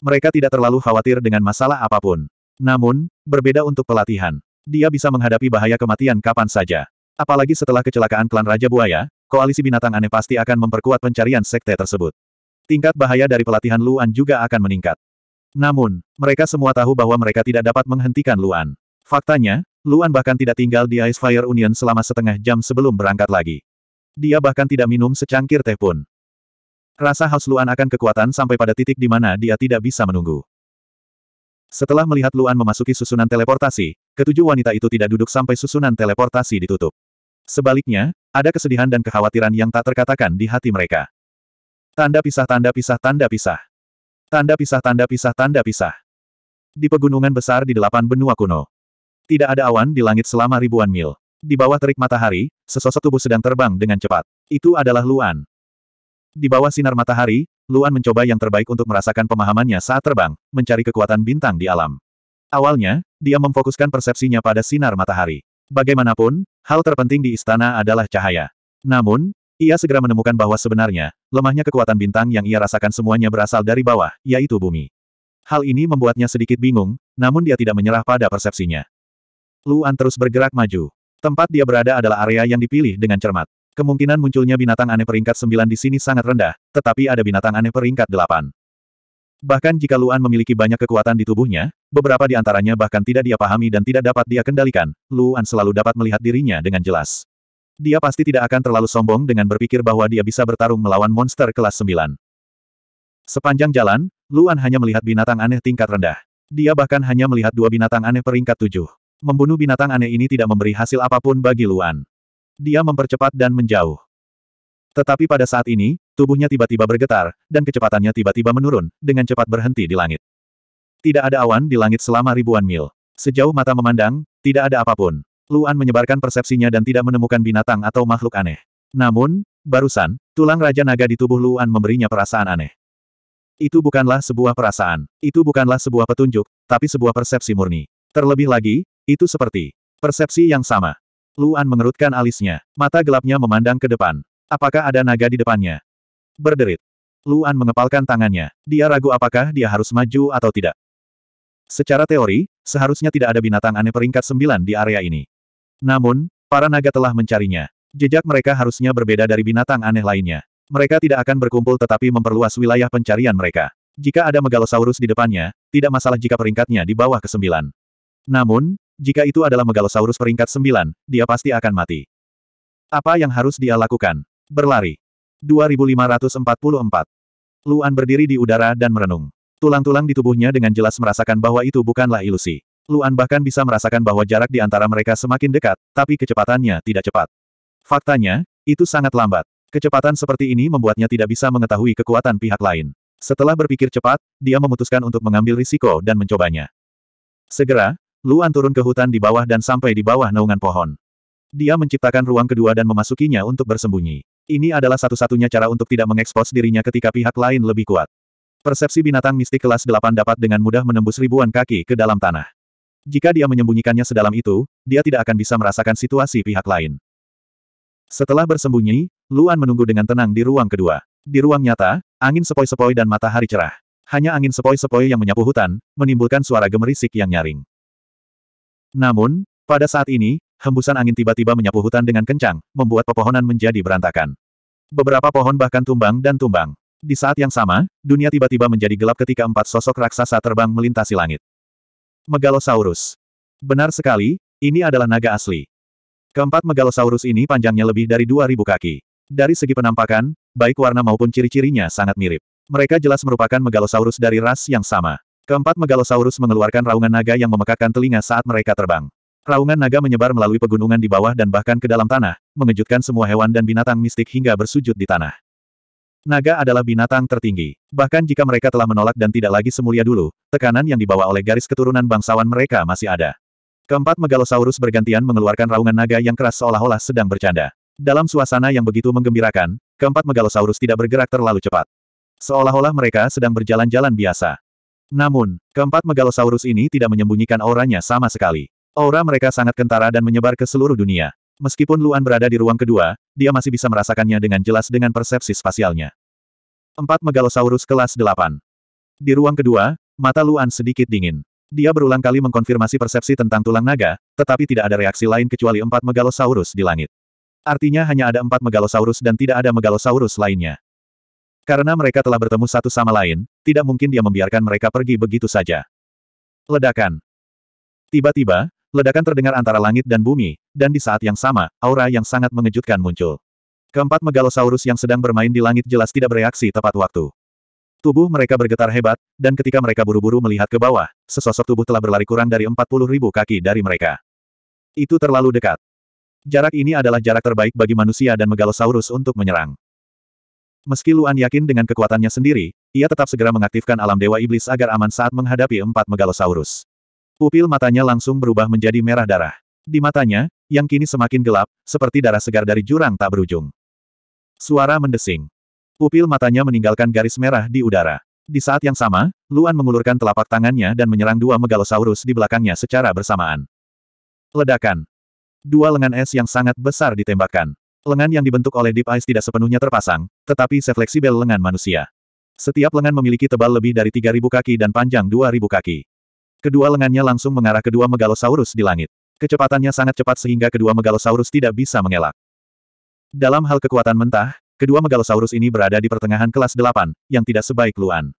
Mereka tidak terlalu khawatir dengan masalah apapun. Namun, berbeda untuk pelatihan. Dia bisa menghadapi bahaya kematian kapan saja. Apalagi setelah kecelakaan klan Raja Buaya, koalisi binatang aneh pasti akan memperkuat pencarian sekte tersebut. Tingkat bahaya dari pelatihan Luan juga akan meningkat. Namun, mereka semua tahu bahwa mereka tidak dapat menghentikan Luan. Faktanya, Luan bahkan tidak tinggal di Ice Fire Union selama setengah jam sebelum berangkat lagi. Dia bahkan tidak minum secangkir teh pun. Rasa haus Luan akan kekuatan sampai pada titik di mana dia tidak bisa menunggu. Setelah melihat Luan memasuki susunan teleportasi, ketujuh wanita itu tidak duduk sampai susunan teleportasi ditutup. Sebaliknya, ada kesedihan dan kekhawatiran yang tak terkatakan di hati mereka. Tanda pisah tanda pisah tanda pisah. Tanda pisah tanda pisah tanda pisah. Di pegunungan besar di delapan benua kuno, tidak ada awan di langit selama ribuan mil. Di bawah terik matahari, sesosok tubuh sedang terbang dengan cepat. Itu adalah Luan. Di bawah sinar matahari, Luan mencoba yang terbaik untuk merasakan pemahamannya saat terbang, mencari kekuatan bintang di alam. Awalnya, dia memfokuskan persepsinya pada sinar matahari. Bagaimanapun, hal terpenting di istana adalah cahaya. Namun, ia segera menemukan bahwa sebenarnya, lemahnya kekuatan bintang yang ia rasakan semuanya berasal dari bawah, yaitu bumi. Hal ini membuatnya sedikit bingung, namun dia tidak menyerah pada persepsinya. Luan terus bergerak maju. Tempat dia berada adalah area yang dipilih dengan cermat. Kemungkinan munculnya binatang aneh peringkat 9 di sini sangat rendah, tetapi ada binatang aneh peringkat 8. Bahkan jika Luan memiliki banyak kekuatan di tubuhnya, beberapa di antaranya bahkan tidak dia pahami dan tidak dapat dia kendalikan, Luan selalu dapat melihat dirinya dengan jelas. Dia pasti tidak akan terlalu sombong dengan berpikir bahwa dia bisa bertarung melawan monster kelas 9. Sepanjang jalan, Luan hanya melihat binatang aneh tingkat rendah. Dia bahkan hanya melihat dua binatang aneh peringkat 7. Membunuh binatang aneh ini tidak memberi hasil apapun bagi Luan. Dia mempercepat dan menjauh. Tetapi pada saat ini, tubuhnya tiba-tiba bergetar, dan kecepatannya tiba-tiba menurun, dengan cepat berhenti di langit. Tidak ada awan di langit selama ribuan mil. Sejauh mata memandang, tidak ada apapun. Luan menyebarkan persepsinya dan tidak menemukan binatang atau makhluk aneh. Namun, barusan, tulang Raja Naga di tubuh Luan memberinya perasaan aneh. Itu bukanlah sebuah perasaan, itu bukanlah sebuah petunjuk, tapi sebuah persepsi murni. Terlebih lagi, itu seperti persepsi yang sama. Luan mengerutkan alisnya. Mata gelapnya memandang ke depan. Apakah ada naga di depannya? Berderit. Luan mengepalkan tangannya. Dia ragu apakah dia harus maju atau tidak. Secara teori, seharusnya tidak ada binatang aneh peringkat sembilan di area ini. Namun, para naga telah mencarinya. Jejak mereka harusnya berbeda dari binatang aneh lainnya. Mereka tidak akan berkumpul tetapi memperluas wilayah pencarian mereka. Jika ada megalosaurus di depannya, tidak masalah jika peringkatnya di bawah ke-9. Namun, jika itu adalah Megalosaurus peringkat sembilan, dia pasti akan mati. Apa yang harus dia lakukan? Berlari. 2544. Luan berdiri di udara dan merenung. Tulang-tulang di tubuhnya dengan jelas merasakan bahwa itu bukanlah ilusi. Luan bahkan bisa merasakan bahwa jarak di antara mereka semakin dekat, tapi kecepatannya tidak cepat. Faktanya, itu sangat lambat. Kecepatan seperti ini membuatnya tidak bisa mengetahui kekuatan pihak lain. Setelah berpikir cepat, dia memutuskan untuk mengambil risiko dan mencobanya. Segera, Luan turun ke hutan di bawah dan sampai di bawah naungan pohon. Dia menciptakan ruang kedua dan memasukinya untuk bersembunyi. Ini adalah satu-satunya cara untuk tidak mengekspos dirinya ketika pihak lain lebih kuat. Persepsi binatang mistik kelas 8 dapat dengan mudah menembus ribuan kaki ke dalam tanah. Jika dia menyembunyikannya sedalam itu, dia tidak akan bisa merasakan situasi pihak lain. Setelah bersembunyi, Luan menunggu dengan tenang di ruang kedua. Di ruang nyata, angin sepoi-sepoi dan matahari cerah. Hanya angin sepoi-sepoi yang menyapu hutan, menimbulkan suara gemerisik yang nyaring. Namun, pada saat ini, hembusan angin tiba-tiba menyapu hutan dengan kencang, membuat pepohonan menjadi berantakan. Beberapa pohon bahkan tumbang dan tumbang. Di saat yang sama, dunia tiba-tiba menjadi gelap ketika empat sosok raksasa terbang melintasi langit. Megalosaurus. Benar sekali, ini adalah naga asli. Keempat megalosaurus ini panjangnya lebih dari 2000 kaki. Dari segi penampakan, baik warna maupun ciri-cirinya sangat mirip. Mereka jelas merupakan megalosaurus dari ras yang sama. Keempat megalosaurus mengeluarkan raungan naga yang memekakkan telinga saat mereka terbang. Raungan naga menyebar melalui pegunungan di bawah dan bahkan ke dalam tanah, mengejutkan semua hewan dan binatang mistik hingga bersujud di tanah. Naga adalah binatang tertinggi. Bahkan jika mereka telah menolak dan tidak lagi semulia dulu, tekanan yang dibawa oleh garis keturunan bangsawan mereka masih ada. Keempat megalosaurus bergantian mengeluarkan raungan naga yang keras seolah-olah sedang bercanda. Dalam suasana yang begitu menggembirakan, keempat megalosaurus tidak bergerak terlalu cepat. Seolah-olah mereka sedang berjalan-jalan biasa. Namun, keempat megalosaurus ini tidak menyembunyikan auranya sama sekali. Aura mereka sangat kentara dan menyebar ke seluruh dunia. Meskipun Luan berada di ruang kedua, dia masih bisa merasakannya dengan jelas dengan persepsi spasialnya. Empat megalosaurus kelas delapan. Di ruang kedua, mata Luan sedikit dingin. Dia berulang kali mengkonfirmasi persepsi tentang tulang naga, tetapi tidak ada reaksi lain kecuali empat megalosaurus di langit. Artinya hanya ada empat megalosaurus dan tidak ada megalosaurus lainnya. Karena mereka telah bertemu satu sama lain, tidak mungkin dia membiarkan mereka pergi begitu saja. Ledakan. Tiba-tiba, ledakan terdengar antara langit dan bumi, dan di saat yang sama, aura yang sangat mengejutkan muncul. Keempat megalosaurus yang sedang bermain di langit jelas tidak bereaksi tepat waktu. Tubuh mereka bergetar hebat, dan ketika mereka buru-buru melihat ke bawah, sesosok tubuh telah berlari kurang dari 40 ribu kaki dari mereka. Itu terlalu dekat. Jarak ini adalah jarak terbaik bagi manusia dan megalosaurus untuk menyerang. Meski Luan yakin dengan kekuatannya sendiri, ia tetap segera mengaktifkan alam dewa iblis agar aman saat menghadapi empat megalosaurus. Pupil matanya langsung berubah menjadi merah darah. Di matanya, yang kini semakin gelap, seperti darah segar dari jurang tak berujung. Suara mendesing. Pupil matanya meninggalkan garis merah di udara. Di saat yang sama, Luan mengulurkan telapak tangannya dan menyerang dua megalosaurus di belakangnya secara bersamaan. Ledakan. Dua lengan es yang sangat besar ditembakkan. Lengan yang dibentuk oleh Deep Ice tidak sepenuhnya terpasang, tetapi sefleksibel lengan manusia. Setiap lengan memiliki tebal lebih dari 3.000 kaki dan panjang 2.000 kaki. Kedua lengannya langsung mengarah kedua megalosaurus di langit. Kecepatannya sangat cepat sehingga kedua megalosaurus tidak bisa mengelak. Dalam hal kekuatan mentah, kedua megalosaurus ini berada di pertengahan kelas 8, yang tidak sebaik Luan.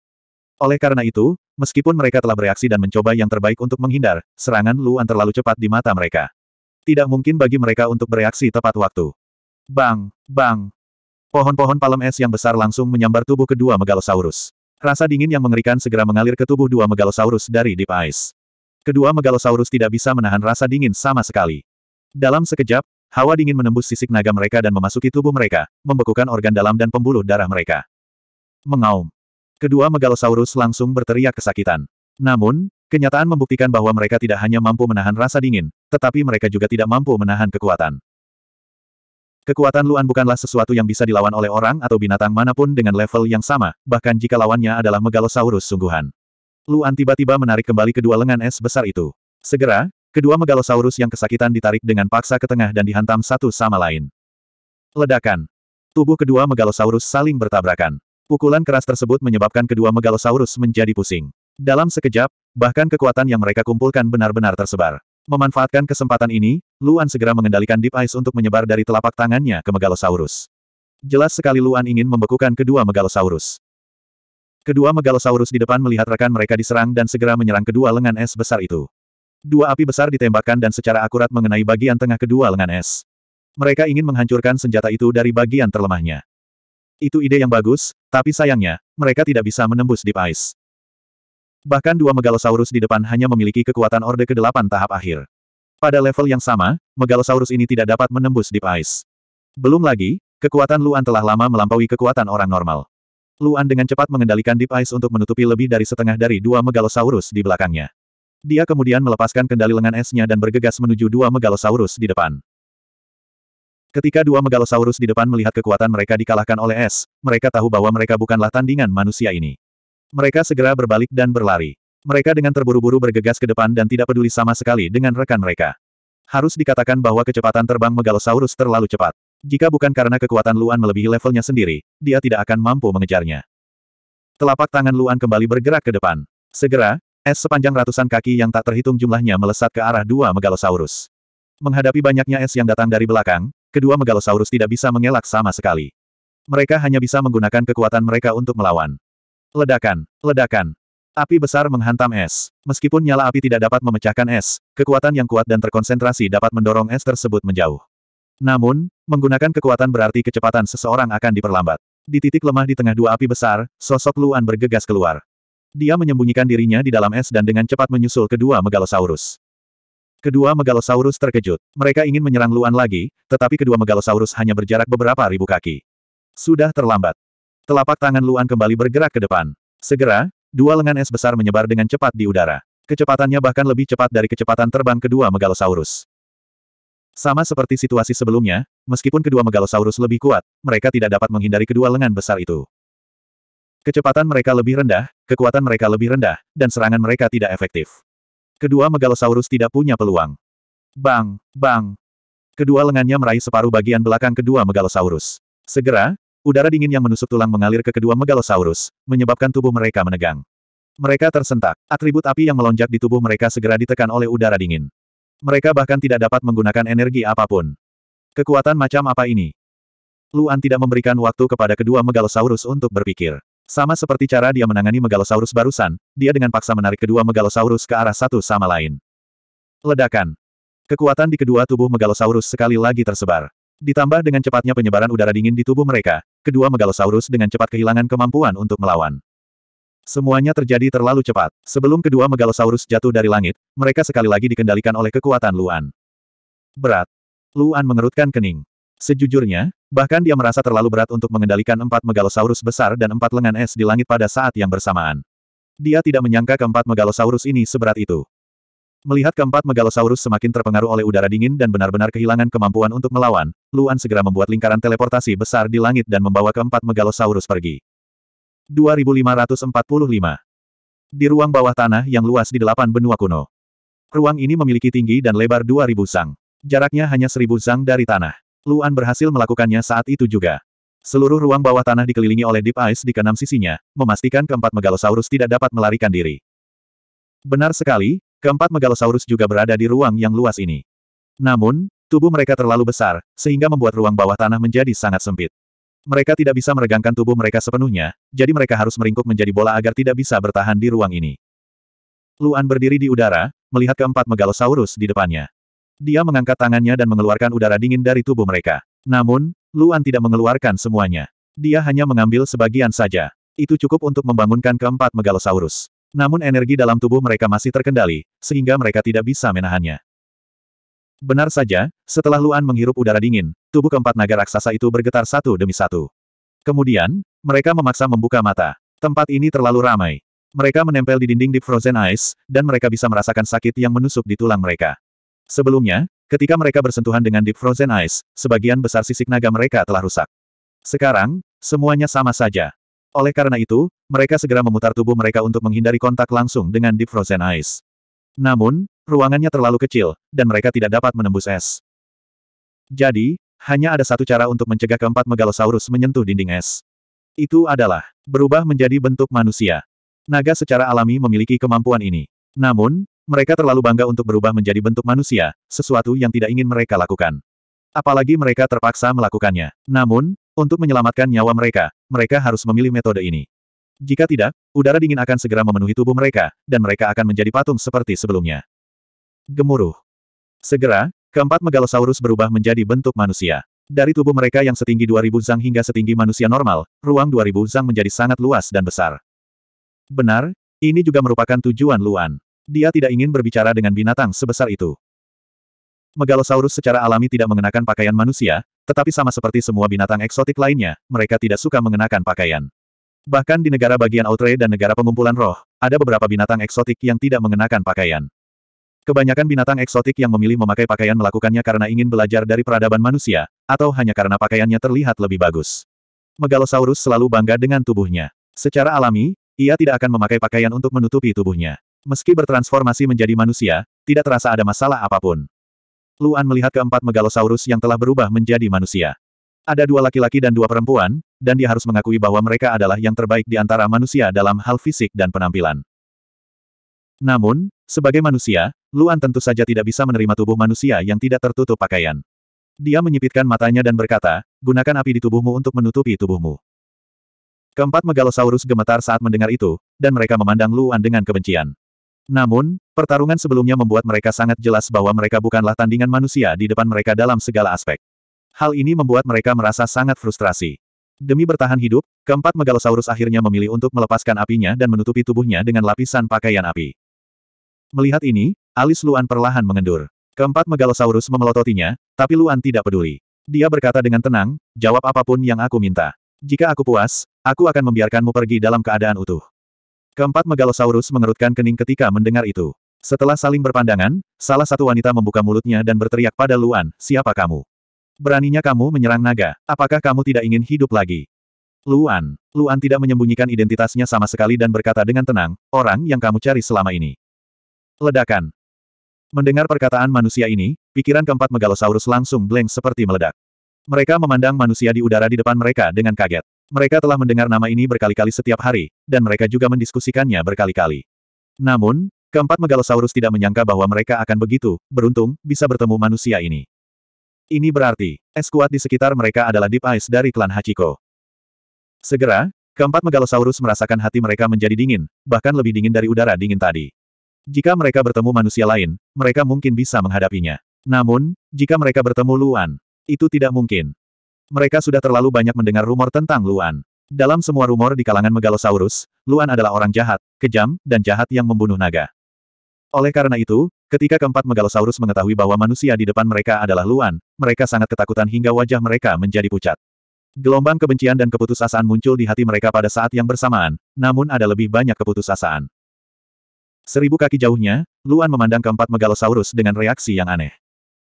Oleh karena itu, meskipun mereka telah bereaksi dan mencoba yang terbaik untuk menghindar, serangan Luan terlalu cepat di mata mereka. Tidak mungkin bagi mereka untuk bereaksi tepat waktu. Bang, bang. Pohon-pohon palem es yang besar langsung menyambar tubuh kedua megalosaurus. Rasa dingin yang mengerikan segera mengalir ke tubuh dua megalosaurus dari Deep Ice. Kedua megalosaurus tidak bisa menahan rasa dingin sama sekali. Dalam sekejap, hawa dingin menembus sisik naga mereka dan memasuki tubuh mereka, membekukan organ dalam dan pembuluh darah mereka. Mengaum. Kedua megalosaurus langsung berteriak kesakitan. Namun, kenyataan membuktikan bahwa mereka tidak hanya mampu menahan rasa dingin, tetapi mereka juga tidak mampu menahan kekuatan. Kekuatan Luan bukanlah sesuatu yang bisa dilawan oleh orang atau binatang manapun dengan level yang sama, bahkan jika lawannya adalah megalosaurus sungguhan. Luan tiba-tiba menarik kembali kedua lengan es besar itu. Segera, kedua megalosaurus yang kesakitan ditarik dengan paksa ke tengah dan dihantam satu sama lain. Ledakan. Tubuh kedua megalosaurus saling bertabrakan. Pukulan keras tersebut menyebabkan kedua megalosaurus menjadi pusing. Dalam sekejap, bahkan kekuatan yang mereka kumpulkan benar-benar tersebar. Memanfaatkan kesempatan ini, Luan segera mengendalikan Deep Ice untuk menyebar dari telapak tangannya ke Megalosaurus. Jelas sekali Luan ingin membekukan kedua Megalosaurus. Kedua Megalosaurus di depan melihat rekan mereka diserang dan segera menyerang kedua lengan es besar itu. Dua api besar ditembakkan dan secara akurat mengenai bagian tengah kedua lengan es. Mereka ingin menghancurkan senjata itu dari bagian terlemahnya. Itu ide yang bagus, tapi sayangnya, mereka tidak bisa menembus Deep Ice. Bahkan dua Megalosaurus di depan hanya memiliki kekuatan Orde ke-8 tahap akhir. Pada level yang sama, Megalosaurus ini tidak dapat menembus Deep Ice. Belum lagi, kekuatan Luan telah lama melampaui kekuatan orang normal. Luan dengan cepat mengendalikan Deep Ice untuk menutupi lebih dari setengah dari dua Megalosaurus di belakangnya. Dia kemudian melepaskan kendali lengan esnya dan bergegas menuju dua Megalosaurus di depan. Ketika dua Megalosaurus di depan melihat kekuatan mereka dikalahkan oleh es, mereka tahu bahwa mereka bukanlah tandingan manusia ini. Mereka segera berbalik dan berlari. Mereka dengan terburu-buru bergegas ke depan dan tidak peduli sama sekali dengan rekan mereka. Harus dikatakan bahwa kecepatan terbang Megalosaurus terlalu cepat. Jika bukan karena kekuatan Luan melebihi levelnya sendiri, dia tidak akan mampu mengejarnya. Telapak tangan Luan kembali bergerak ke depan. Segera, es sepanjang ratusan kaki yang tak terhitung jumlahnya melesat ke arah dua Megalosaurus. Menghadapi banyaknya es yang datang dari belakang, kedua Megalosaurus tidak bisa mengelak sama sekali. Mereka hanya bisa menggunakan kekuatan mereka untuk melawan. Ledakan, ledakan. Api besar menghantam es. Meskipun nyala api tidak dapat memecahkan es, kekuatan yang kuat dan terkonsentrasi dapat mendorong es tersebut menjauh. Namun, menggunakan kekuatan berarti kecepatan seseorang akan diperlambat. Di titik lemah di tengah dua api besar, sosok Luan bergegas keluar. Dia menyembunyikan dirinya di dalam es dan dengan cepat menyusul kedua megalosaurus. Kedua megalosaurus terkejut. Mereka ingin menyerang Luan lagi, tetapi kedua megalosaurus hanya berjarak beberapa ribu kaki. Sudah terlambat. Telapak tangan Luan kembali bergerak ke depan. Segera, dua lengan es besar menyebar dengan cepat di udara. Kecepatannya bahkan lebih cepat dari kecepatan terbang kedua Megalosaurus. Sama seperti situasi sebelumnya, meskipun kedua Megalosaurus lebih kuat, mereka tidak dapat menghindari kedua lengan besar itu. Kecepatan mereka lebih rendah, kekuatan mereka lebih rendah, dan serangan mereka tidak efektif. Kedua Megalosaurus tidak punya peluang. Bang, bang. Kedua lengannya meraih separuh bagian belakang kedua Megalosaurus. Segera, Udara dingin yang menusuk tulang mengalir ke kedua megalosaurus, menyebabkan tubuh mereka menegang. Mereka tersentak. Atribut api yang melonjak di tubuh mereka segera ditekan oleh udara dingin. Mereka bahkan tidak dapat menggunakan energi apapun. Kekuatan macam apa ini? Luan tidak memberikan waktu kepada kedua megalosaurus untuk berpikir. Sama seperti cara dia menangani megalosaurus barusan, dia dengan paksa menarik kedua megalosaurus ke arah satu sama lain. Ledakan. Kekuatan di kedua tubuh megalosaurus sekali lagi tersebar. Ditambah dengan cepatnya penyebaran udara dingin di tubuh mereka, kedua Megalosaurus dengan cepat kehilangan kemampuan untuk melawan. Semuanya terjadi terlalu cepat. Sebelum kedua Megalosaurus jatuh dari langit, mereka sekali lagi dikendalikan oleh kekuatan Luan. Berat. Luan mengerutkan kening. Sejujurnya, bahkan dia merasa terlalu berat untuk mengendalikan empat Megalosaurus besar dan empat lengan es di langit pada saat yang bersamaan. Dia tidak menyangka keempat Megalosaurus ini seberat itu. Melihat keempat megalosaurus semakin terpengaruh oleh udara dingin dan benar-benar kehilangan kemampuan untuk melawan, Luan segera membuat lingkaran teleportasi besar di langit dan membawa keempat megalosaurus pergi. 2545 Di ruang bawah tanah yang luas di delapan benua kuno. Ruang ini memiliki tinggi dan lebar 2000 sang. Jaraknya hanya 1000 sang dari tanah. Luan berhasil melakukannya saat itu juga. Seluruh ruang bawah tanah dikelilingi oleh Deep Ice di keenam sisinya, memastikan keempat megalosaurus tidak dapat melarikan diri. Benar sekali, Keempat megalosaurus juga berada di ruang yang luas ini. Namun, tubuh mereka terlalu besar, sehingga membuat ruang bawah tanah menjadi sangat sempit. Mereka tidak bisa meregangkan tubuh mereka sepenuhnya, jadi mereka harus meringkuk menjadi bola agar tidak bisa bertahan di ruang ini. Luan berdiri di udara, melihat keempat megalosaurus di depannya. Dia mengangkat tangannya dan mengeluarkan udara dingin dari tubuh mereka. Namun, Luan tidak mengeluarkan semuanya. Dia hanya mengambil sebagian saja. Itu cukup untuk membangunkan keempat megalosaurus. Namun energi dalam tubuh mereka masih terkendali, sehingga mereka tidak bisa menahannya. Benar saja, setelah Luan menghirup udara dingin, tubuh keempat naga raksasa itu bergetar satu demi satu. Kemudian, mereka memaksa membuka mata. Tempat ini terlalu ramai. Mereka menempel di dinding di Frozen Ice, dan mereka bisa merasakan sakit yang menusuk di tulang mereka. Sebelumnya, ketika mereka bersentuhan dengan Deep Frozen Ice, sebagian besar sisik naga mereka telah rusak. Sekarang, semuanya sama saja. Oleh karena itu, mereka segera memutar tubuh mereka untuk menghindari kontak langsung dengan Deep Frozen Ice. Namun, ruangannya terlalu kecil, dan mereka tidak dapat menembus es. Jadi, hanya ada satu cara untuk mencegah keempat megalosaurus menyentuh dinding es. Itu adalah, berubah menjadi bentuk manusia. Naga secara alami memiliki kemampuan ini. Namun, mereka terlalu bangga untuk berubah menjadi bentuk manusia, sesuatu yang tidak ingin mereka lakukan. Apalagi mereka terpaksa melakukannya. Namun, untuk menyelamatkan nyawa mereka, mereka harus memilih metode ini. Jika tidak, udara dingin akan segera memenuhi tubuh mereka, dan mereka akan menjadi patung seperti sebelumnya. Gemuruh. Segera, keempat megalosaurus berubah menjadi bentuk manusia. Dari tubuh mereka yang setinggi 2000 zang hingga setinggi manusia normal, ruang 2000 zang menjadi sangat luas dan besar. Benar, ini juga merupakan tujuan Luan. Dia tidak ingin berbicara dengan binatang sebesar itu. Megalosaurus secara alami tidak mengenakan pakaian manusia, tetapi sama seperti semua binatang eksotik lainnya, mereka tidak suka mengenakan pakaian. Bahkan di negara bagian Outre dan negara pengumpulan roh, ada beberapa binatang eksotik yang tidak mengenakan pakaian. Kebanyakan binatang eksotik yang memilih memakai pakaian melakukannya karena ingin belajar dari peradaban manusia, atau hanya karena pakaiannya terlihat lebih bagus. Megalosaurus selalu bangga dengan tubuhnya. Secara alami, ia tidak akan memakai pakaian untuk menutupi tubuhnya. Meski bertransformasi menjadi manusia, tidak terasa ada masalah apapun. Luan melihat keempat megalosaurus yang telah berubah menjadi manusia. Ada dua laki-laki dan dua perempuan, dan dia harus mengakui bahwa mereka adalah yang terbaik di antara manusia dalam hal fisik dan penampilan. Namun, sebagai manusia, Luan tentu saja tidak bisa menerima tubuh manusia yang tidak tertutup pakaian. Dia menyipitkan matanya dan berkata, gunakan api di tubuhmu untuk menutupi tubuhmu. Keempat megalosaurus gemetar saat mendengar itu, dan mereka memandang Luan dengan kebencian. Namun, pertarungan sebelumnya membuat mereka sangat jelas bahwa mereka bukanlah tandingan manusia di depan mereka dalam segala aspek. Hal ini membuat mereka merasa sangat frustrasi. Demi bertahan hidup, keempat megalosaurus akhirnya memilih untuk melepaskan apinya dan menutupi tubuhnya dengan lapisan pakaian api. Melihat ini, alis Luan perlahan mengendur. Keempat megalosaurus memelototinya, tapi Luan tidak peduli. Dia berkata dengan tenang, jawab apapun yang aku minta. Jika aku puas, aku akan membiarkanmu pergi dalam keadaan utuh. Keempat megalosaurus mengerutkan kening ketika mendengar itu. Setelah saling berpandangan, salah satu wanita membuka mulutnya dan berteriak pada Luan, siapa kamu? Beraninya kamu menyerang naga, apakah kamu tidak ingin hidup lagi? Luan. Luan tidak menyembunyikan identitasnya sama sekali dan berkata dengan tenang, orang yang kamu cari selama ini. Ledakan. Mendengar perkataan manusia ini, pikiran keempat megalosaurus langsung blank seperti meledak. Mereka memandang manusia di udara di depan mereka dengan kaget. Mereka telah mendengar nama ini berkali-kali setiap hari, dan mereka juga mendiskusikannya berkali-kali. Namun, keempat megalosaurus tidak menyangka bahwa mereka akan begitu, beruntung, bisa bertemu manusia ini. Ini berarti, es kuat di sekitar mereka adalah Deep Ice dari klan Hachiko. Segera, keempat megalosaurus merasakan hati mereka menjadi dingin, bahkan lebih dingin dari udara dingin tadi. Jika mereka bertemu manusia lain, mereka mungkin bisa menghadapinya. Namun, jika mereka bertemu Luan, itu tidak mungkin. Mereka sudah terlalu banyak mendengar rumor tentang Luan. Dalam semua rumor di kalangan Megalosaurus, Luan adalah orang jahat, kejam, dan jahat yang membunuh naga. Oleh karena itu, ketika keempat Megalosaurus mengetahui bahwa manusia di depan mereka adalah Luan, mereka sangat ketakutan hingga wajah mereka menjadi pucat. Gelombang kebencian dan keputusasaan muncul di hati mereka pada saat yang bersamaan, namun ada lebih banyak keputusasaan. Seribu kaki jauhnya, Luan memandang keempat Megalosaurus dengan reaksi yang aneh.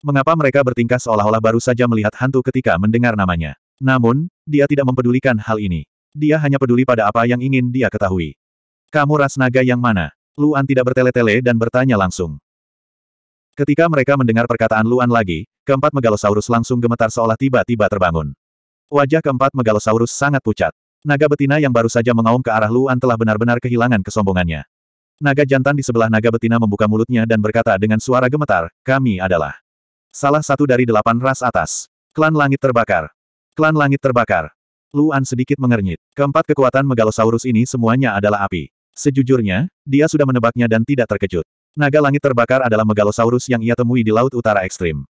Mengapa mereka bertingkah seolah-olah baru saja melihat hantu ketika mendengar namanya? Namun, dia tidak mempedulikan hal ini. Dia hanya peduli pada apa yang ingin dia ketahui. Kamu ras naga yang mana? Luan tidak bertele-tele dan bertanya langsung. Ketika mereka mendengar perkataan Luan lagi, keempat megalosaurus langsung gemetar seolah tiba-tiba terbangun. Wajah keempat megalosaurus sangat pucat. Naga betina yang baru saja mengaum ke arah Luan telah benar-benar kehilangan kesombongannya. Naga jantan di sebelah naga betina membuka mulutnya dan berkata dengan suara gemetar, kami adalah Salah satu dari delapan ras atas. Klan Langit Terbakar. Klan Langit Terbakar. Luan sedikit mengernyit. Keempat kekuatan Megalosaurus ini semuanya adalah api. Sejujurnya, dia sudah menebaknya dan tidak terkejut. Naga Langit Terbakar adalah Megalosaurus yang ia temui di Laut Utara Ekstrim.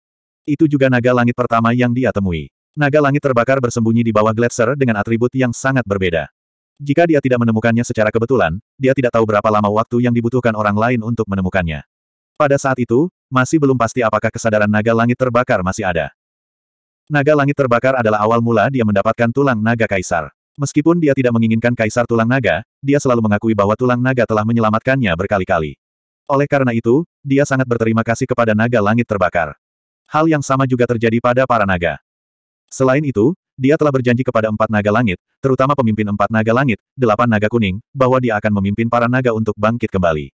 Itu juga naga langit pertama yang dia temui. Naga langit terbakar bersembunyi di bawah gletser dengan atribut yang sangat berbeda. Jika dia tidak menemukannya secara kebetulan, dia tidak tahu berapa lama waktu yang dibutuhkan orang lain untuk menemukannya. Pada saat itu, masih belum pasti apakah kesadaran naga langit terbakar masih ada. Naga langit terbakar adalah awal mula dia mendapatkan tulang naga kaisar. Meskipun dia tidak menginginkan kaisar tulang naga, dia selalu mengakui bahwa tulang naga telah menyelamatkannya berkali-kali. Oleh karena itu, dia sangat berterima kasih kepada naga langit terbakar. Hal yang sama juga terjadi pada para naga. Selain itu, dia telah berjanji kepada empat naga langit, terutama pemimpin empat naga langit, delapan naga kuning, bahwa dia akan memimpin para naga untuk bangkit kembali.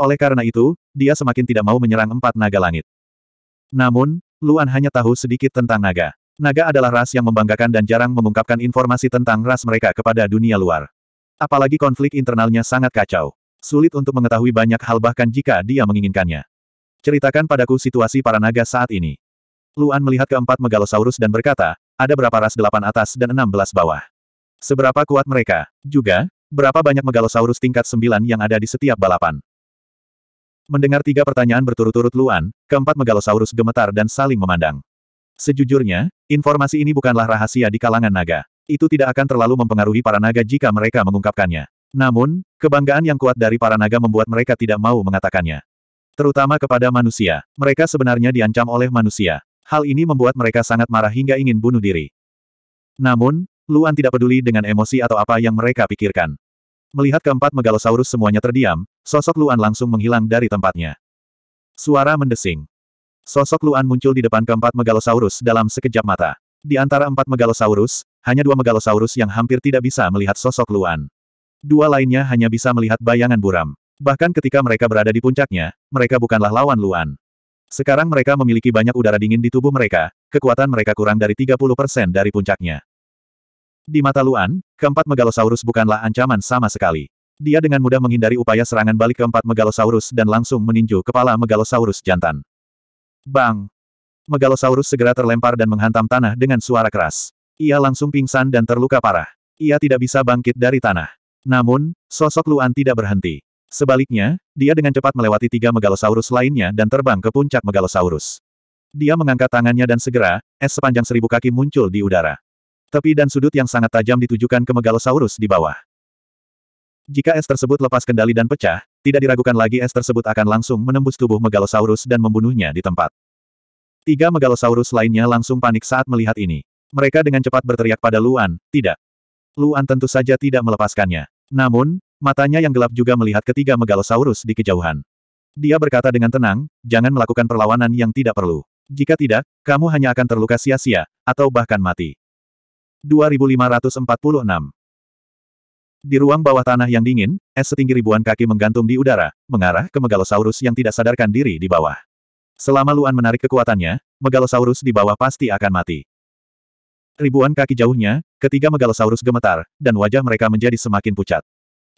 Oleh karena itu, dia semakin tidak mau menyerang empat naga langit. Namun, Luan hanya tahu sedikit tentang naga. Naga adalah ras yang membanggakan dan jarang mengungkapkan informasi tentang ras mereka kepada dunia luar. Apalagi konflik internalnya sangat kacau. Sulit untuk mengetahui banyak hal bahkan jika dia menginginkannya. Ceritakan padaku situasi para naga saat ini. Luan melihat keempat megalosaurus dan berkata, ada berapa ras delapan atas dan enam belas bawah. Seberapa kuat mereka? Juga, berapa banyak megalosaurus tingkat sembilan yang ada di setiap balapan? Mendengar tiga pertanyaan berturut-turut Luan, keempat megalosaurus gemetar dan saling memandang. Sejujurnya, informasi ini bukanlah rahasia di kalangan naga. Itu tidak akan terlalu mempengaruhi para naga jika mereka mengungkapkannya. Namun, kebanggaan yang kuat dari para naga membuat mereka tidak mau mengatakannya. Terutama kepada manusia, mereka sebenarnya diancam oleh manusia. Hal ini membuat mereka sangat marah hingga ingin bunuh diri. Namun, Luan tidak peduli dengan emosi atau apa yang mereka pikirkan. Melihat keempat megalosaurus semuanya terdiam, sosok Luan langsung menghilang dari tempatnya. Suara mendesing. Sosok Luan muncul di depan keempat megalosaurus dalam sekejap mata. Di antara empat megalosaurus, hanya dua megalosaurus yang hampir tidak bisa melihat sosok Luan. Dua lainnya hanya bisa melihat bayangan buram. Bahkan ketika mereka berada di puncaknya, mereka bukanlah lawan Luan. Sekarang mereka memiliki banyak udara dingin di tubuh mereka, kekuatan mereka kurang dari 30% dari puncaknya. Di mata Luan, keempat megalosaurus bukanlah ancaman sama sekali. Dia dengan mudah menghindari upaya serangan balik keempat megalosaurus dan langsung meninju kepala megalosaurus jantan. Bang! Megalosaurus segera terlempar dan menghantam tanah dengan suara keras. Ia langsung pingsan dan terluka parah. Ia tidak bisa bangkit dari tanah. Namun, sosok Luan tidak berhenti. Sebaliknya, dia dengan cepat melewati tiga megalosaurus lainnya dan terbang ke puncak megalosaurus. Dia mengangkat tangannya dan segera, es sepanjang seribu kaki muncul di udara. Tepi dan sudut yang sangat tajam ditujukan ke Megalosaurus di bawah. Jika es tersebut lepas kendali dan pecah, tidak diragukan lagi es tersebut akan langsung menembus tubuh Megalosaurus dan membunuhnya di tempat. Tiga Megalosaurus lainnya langsung panik saat melihat ini. Mereka dengan cepat berteriak pada Luan, tidak. Luan tentu saja tidak melepaskannya. Namun, matanya yang gelap juga melihat ketiga Megalosaurus di kejauhan. Dia berkata dengan tenang, jangan melakukan perlawanan yang tidak perlu. Jika tidak, kamu hanya akan terluka sia-sia, atau bahkan mati. 2546. Di ruang bawah tanah yang dingin, es setinggi ribuan kaki menggantung di udara, mengarah ke Megalosaurus yang tidak sadarkan diri di bawah. Selama Luan menarik kekuatannya, Megalosaurus di bawah pasti akan mati. Ribuan kaki jauhnya, ketiga Megalosaurus gemetar, dan wajah mereka menjadi semakin pucat.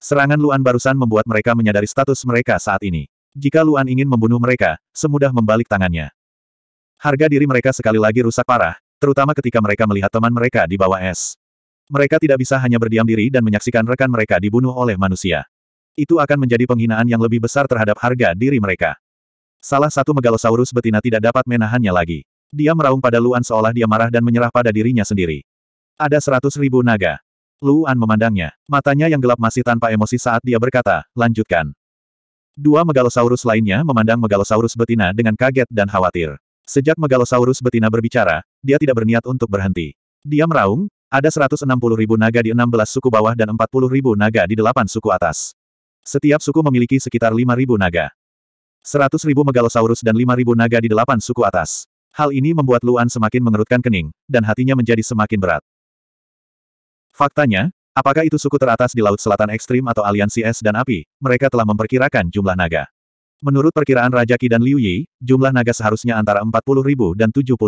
Serangan Luan barusan membuat mereka menyadari status mereka saat ini. Jika Luan ingin membunuh mereka, semudah membalik tangannya. Harga diri mereka sekali lagi rusak parah, terutama ketika mereka melihat teman mereka di bawah es. Mereka tidak bisa hanya berdiam diri dan menyaksikan rekan mereka dibunuh oleh manusia. Itu akan menjadi penghinaan yang lebih besar terhadap harga diri mereka. Salah satu megalosaurus betina tidak dapat menahannya lagi. Dia meraung pada Luan seolah dia marah dan menyerah pada dirinya sendiri. Ada seratus ribu naga. Luan memandangnya. Matanya yang gelap masih tanpa emosi saat dia berkata, lanjutkan. Dua megalosaurus lainnya memandang megalosaurus betina dengan kaget dan khawatir. Sejak Megalosaurus betina berbicara, dia tidak berniat untuk berhenti. Dia meraung, ada 160 ribu naga di 16 suku bawah dan 40 ribu naga di 8 suku atas. Setiap suku memiliki sekitar 5 ribu naga. 100 ribu Megalosaurus dan 5 ribu naga di 8 suku atas. Hal ini membuat Luan semakin mengerutkan kening, dan hatinya menjadi semakin berat. Faktanya, apakah itu suku teratas di Laut Selatan Ekstrim atau Aliansi Es dan Api, mereka telah memperkirakan jumlah naga. Menurut perkiraan Raja Ki dan Liu Yi, jumlah naga seharusnya antara 40.000 dan 70.000.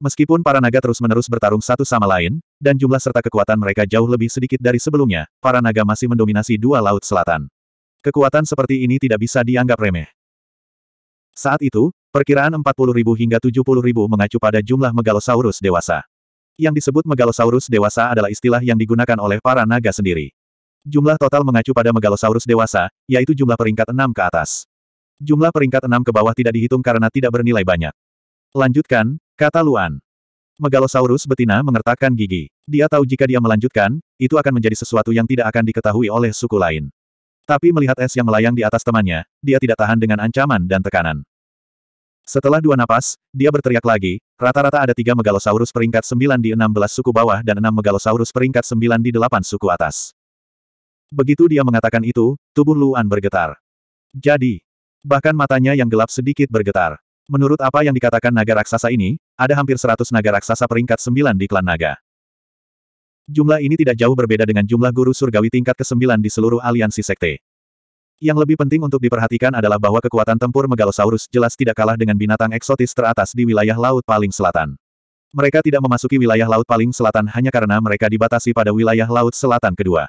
Meskipun para naga terus-menerus bertarung satu sama lain, dan jumlah serta kekuatan mereka jauh lebih sedikit dari sebelumnya, para naga masih mendominasi dua laut selatan. Kekuatan seperti ini tidak bisa dianggap remeh. Saat itu, perkiraan 40.000 hingga 70.000 mengacu pada jumlah megalosaurus dewasa. Yang disebut megalosaurus dewasa adalah istilah yang digunakan oleh para naga sendiri. Jumlah total mengacu pada megalosaurus dewasa, yaitu jumlah peringkat 6 ke atas. Jumlah peringkat 6 ke bawah tidak dihitung karena tidak bernilai banyak. Lanjutkan, kata Luan. Megalosaurus betina mengertakkan gigi. Dia tahu jika dia melanjutkan, itu akan menjadi sesuatu yang tidak akan diketahui oleh suku lain. Tapi melihat es yang melayang di atas temannya, dia tidak tahan dengan ancaman dan tekanan. Setelah dua napas, dia berteriak lagi, rata-rata ada tiga megalosaurus peringkat sembilan di enam belas suku bawah dan enam megalosaurus peringkat sembilan di delapan suku atas. Begitu dia mengatakan itu, tubuh Luan bergetar. Jadi, bahkan matanya yang gelap sedikit bergetar. Menurut apa yang dikatakan naga raksasa ini, ada hampir 100 naga raksasa peringkat 9 di klan naga. Jumlah ini tidak jauh berbeda dengan jumlah guru surgawi tingkat ke-9 di seluruh aliansi sekte. Yang lebih penting untuk diperhatikan adalah bahwa kekuatan tempur Megalosaurus jelas tidak kalah dengan binatang eksotis teratas di wilayah laut paling selatan. Mereka tidak memasuki wilayah laut paling selatan hanya karena mereka dibatasi pada wilayah laut selatan kedua.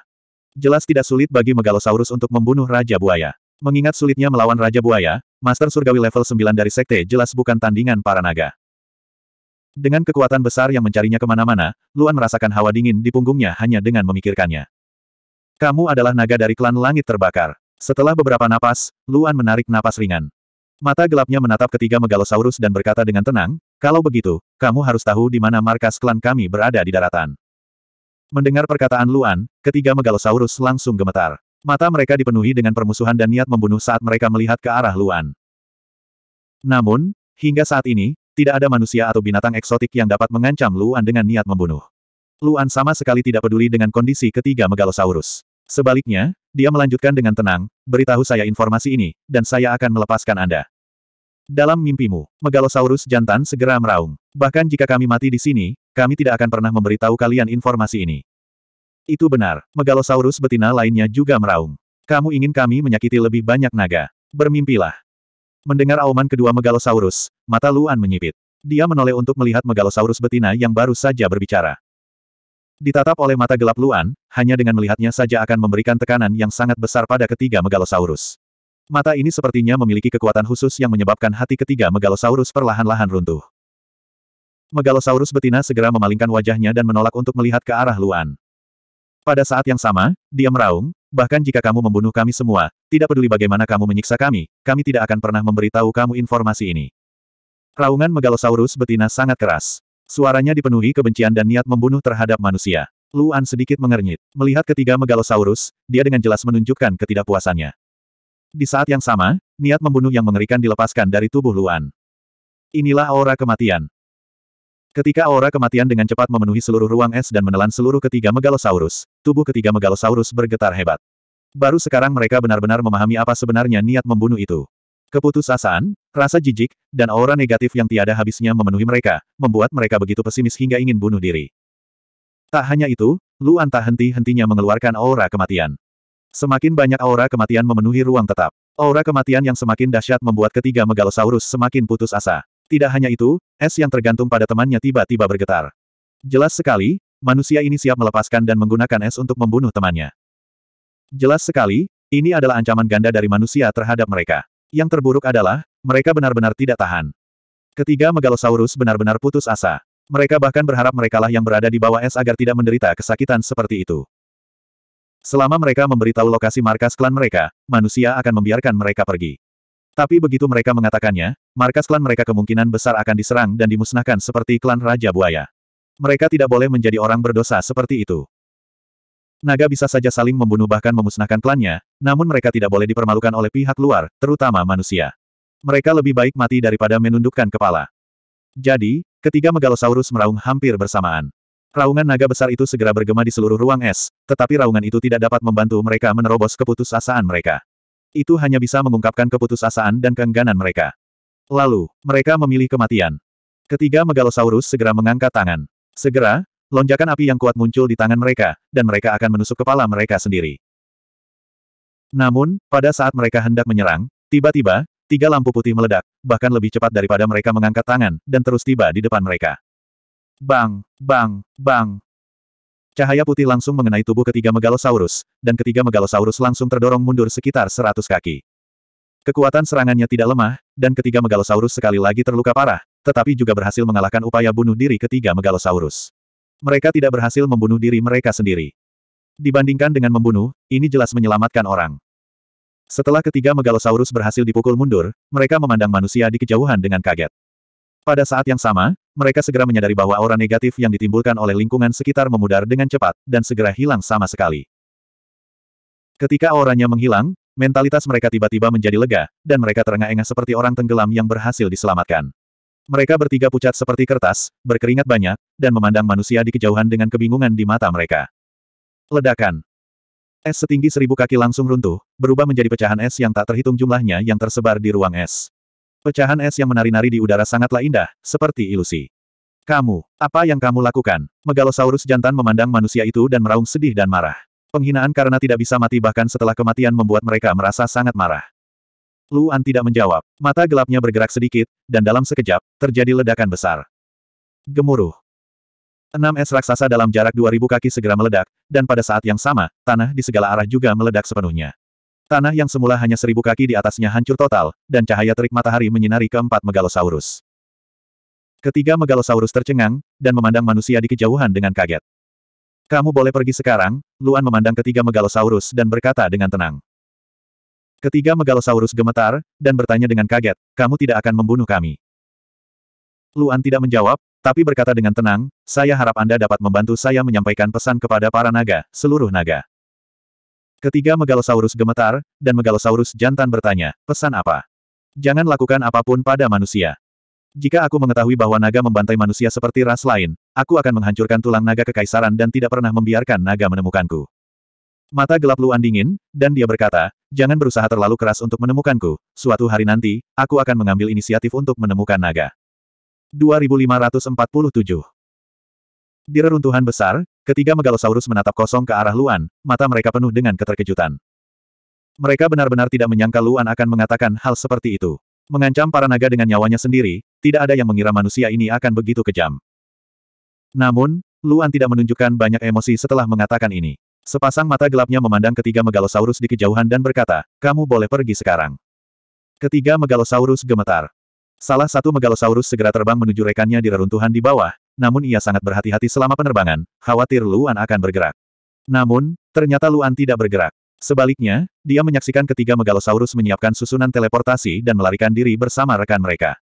Jelas tidak sulit bagi Megalosaurus untuk membunuh Raja Buaya. Mengingat sulitnya melawan Raja Buaya, Master Surgawi level 9 dari Sekte jelas bukan tandingan para naga. Dengan kekuatan besar yang mencarinya kemana-mana, Luan merasakan hawa dingin di punggungnya hanya dengan memikirkannya. Kamu adalah naga dari klan langit terbakar. Setelah beberapa napas, Luan menarik napas ringan. Mata gelapnya menatap ketiga Megalosaurus dan berkata dengan tenang, kalau begitu, kamu harus tahu di mana markas klan kami berada di daratan. Mendengar perkataan Luan, ketiga megalosaurus langsung gemetar. Mata mereka dipenuhi dengan permusuhan dan niat membunuh saat mereka melihat ke arah Luan. Namun, hingga saat ini, tidak ada manusia atau binatang eksotik yang dapat mengancam Luan dengan niat membunuh. Luan sama sekali tidak peduli dengan kondisi ketiga megalosaurus. Sebaliknya, dia melanjutkan dengan tenang, beritahu saya informasi ini, dan saya akan melepaskan Anda. Dalam mimpimu, Megalosaurus jantan segera meraung. Bahkan jika kami mati di sini, kami tidak akan pernah memberitahu kalian informasi ini. Itu benar, Megalosaurus betina lainnya juga meraung. Kamu ingin kami menyakiti lebih banyak naga. Bermimpilah. Mendengar auman kedua Megalosaurus, mata Luan menyipit. Dia menoleh untuk melihat Megalosaurus betina yang baru saja berbicara. Ditatap oleh mata gelap Luan, hanya dengan melihatnya saja akan memberikan tekanan yang sangat besar pada ketiga Megalosaurus. Mata ini sepertinya memiliki kekuatan khusus yang menyebabkan hati ketiga Megalosaurus perlahan-lahan runtuh. Megalosaurus betina segera memalingkan wajahnya dan menolak untuk melihat ke arah Luan. Pada saat yang sama, dia meraung, bahkan jika kamu membunuh kami semua, tidak peduli bagaimana kamu menyiksa kami, kami tidak akan pernah memberitahu kamu informasi ini. Raungan Megalosaurus betina sangat keras. Suaranya dipenuhi kebencian dan niat membunuh terhadap manusia. Luan sedikit mengernyit. Melihat ketiga Megalosaurus, dia dengan jelas menunjukkan ketidakpuasannya. Di saat yang sama, niat membunuh yang mengerikan dilepaskan dari tubuh Luan. Inilah aura kematian. Ketika aura kematian dengan cepat memenuhi seluruh ruang es dan menelan seluruh ketiga megalosaurus, tubuh ketiga megalosaurus bergetar hebat. Baru sekarang mereka benar-benar memahami apa sebenarnya niat membunuh itu. Keputusasaan, rasa jijik, dan aura negatif yang tiada habisnya memenuhi mereka, membuat mereka begitu pesimis hingga ingin bunuh diri. Tak hanya itu, Luan tak henti-hentinya mengeluarkan aura kematian. Semakin banyak aura kematian memenuhi ruang tetap. Aura kematian yang semakin dahsyat membuat ketiga megalosaurus semakin putus asa. Tidak hanya itu, es yang tergantung pada temannya tiba-tiba bergetar. Jelas sekali, manusia ini siap melepaskan dan menggunakan es untuk membunuh temannya. Jelas sekali, ini adalah ancaman ganda dari manusia terhadap mereka. Yang terburuk adalah, mereka benar-benar tidak tahan. Ketiga megalosaurus benar-benar putus asa. Mereka bahkan berharap merekalah yang berada di bawah es agar tidak menderita kesakitan seperti itu. Selama mereka memberitahu lokasi markas klan mereka, manusia akan membiarkan mereka pergi. Tapi begitu mereka mengatakannya, markas klan mereka kemungkinan besar akan diserang dan dimusnahkan seperti klan Raja Buaya. Mereka tidak boleh menjadi orang berdosa seperti itu. Naga bisa saja saling membunuh bahkan memusnahkan klannya, namun mereka tidak boleh dipermalukan oleh pihak luar, terutama manusia. Mereka lebih baik mati daripada menundukkan kepala. Jadi, ketiga megalosaurus meraung hampir bersamaan. Raungan naga besar itu segera bergema di seluruh ruang es, tetapi raungan itu tidak dapat membantu mereka menerobos keputusasaan mereka. Itu hanya bisa mengungkapkan keputusasaan dan keengganan mereka. Lalu, mereka memilih kematian. Ketiga megalosaurus segera mengangkat tangan. Segera, lonjakan api yang kuat muncul di tangan mereka, dan mereka akan menusuk kepala mereka sendiri. Namun, pada saat mereka hendak menyerang, tiba-tiba, tiga lampu putih meledak, bahkan lebih cepat daripada mereka mengangkat tangan, dan terus tiba di depan mereka. Bang, bang, bang. Cahaya putih langsung mengenai tubuh ketiga megalosaurus, dan ketiga megalosaurus langsung terdorong mundur sekitar seratus kaki. Kekuatan serangannya tidak lemah, dan ketiga megalosaurus sekali lagi terluka parah, tetapi juga berhasil mengalahkan upaya bunuh diri ketiga megalosaurus. Mereka tidak berhasil membunuh diri mereka sendiri. Dibandingkan dengan membunuh, ini jelas menyelamatkan orang. Setelah ketiga megalosaurus berhasil dipukul mundur, mereka memandang manusia di kejauhan dengan kaget. Pada saat yang sama, mereka segera menyadari bahwa aura negatif yang ditimbulkan oleh lingkungan sekitar memudar dengan cepat, dan segera hilang sama sekali. Ketika auranya menghilang, mentalitas mereka tiba-tiba menjadi lega, dan mereka terengah-engah seperti orang tenggelam yang berhasil diselamatkan. Mereka bertiga pucat seperti kertas, berkeringat banyak, dan memandang manusia di kejauhan dengan kebingungan di mata mereka. Ledakan. Es setinggi seribu kaki langsung runtuh, berubah menjadi pecahan es yang tak terhitung jumlahnya yang tersebar di ruang es. Pecahan es yang menari-nari di udara sangatlah indah, seperti ilusi. Kamu, apa yang kamu lakukan? Megalosaurus jantan memandang manusia itu dan meraung sedih dan marah. Penghinaan karena tidak bisa mati bahkan setelah kematian membuat mereka merasa sangat marah. Luan tidak menjawab, mata gelapnya bergerak sedikit, dan dalam sekejap, terjadi ledakan besar. Gemuruh. Enam es raksasa dalam jarak 2000 kaki segera meledak, dan pada saat yang sama, tanah di segala arah juga meledak sepenuhnya. Tanah yang semula hanya seribu kaki di atasnya hancur total, dan cahaya terik matahari menyinari keempat megalosaurus. Ketiga megalosaurus tercengang, dan memandang manusia di kejauhan dengan kaget. Kamu boleh pergi sekarang, Luan memandang ketiga megalosaurus dan berkata dengan tenang. Ketiga megalosaurus gemetar, dan bertanya dengan kaget, kamu tidak akan membunuh kami. Luan tidak menjawab, tapi berkata dengan tenang, saya harap Anda dapat membantu saya menyampaikan pesan kepada para naga, seluruh naga. Ketiga Megalosaurus gemetar, dan Megalosaurus jantan bertanya, pesan apa? Jangan lakukan apapun pada manusia. Jika aku mengetahui bahwa naga membantai manusia seperti ras lain, aku akan menghancurkan tulang naga kekaisaran dan tidak pernah membiarkan naga menemukanku. Mata gelap Luan dingin, dan dia berkata, jangan berusaha terlalu keras untuk menemukanku, suatu hari nanti, aku akan mengambil inisiatif untuk menemukan naga. 2547 di reruntuhan besar, ketiga megalosaurus menatap kosong ke arah Luan, mata mereka penuh dengan keterkejutan. Mereka benar-benar tidak menyangka Luan akan mengatakan hal seperti itu. Mengancam para naga dengan nyawanya sendiri, tidak ada yang mengira manusia ini akan begitu kejam. Namun, Luan tidak menunjukkan banyak emosi setelah mengatakan ini. Sepasang mata gelapnya memandang ketiga megalosaurus di kejauhan dan berkata, kamu boleh pergi sekarang. Ketiga megalosaurus gemetar. Salah satu megalosaurus segera terbang menuju rekannya di reruntuhan di bawah, namun ia sangat berhati-hati selama penerbangan, khawatir Luan akan bergerak. Namun, ternyata Luan tidak bergerak. Sebaliknya, dia menyaksikan ketiga megalosaurus menyiapkan susunan teleportasi dan melarikan diri bersama rekan mereka.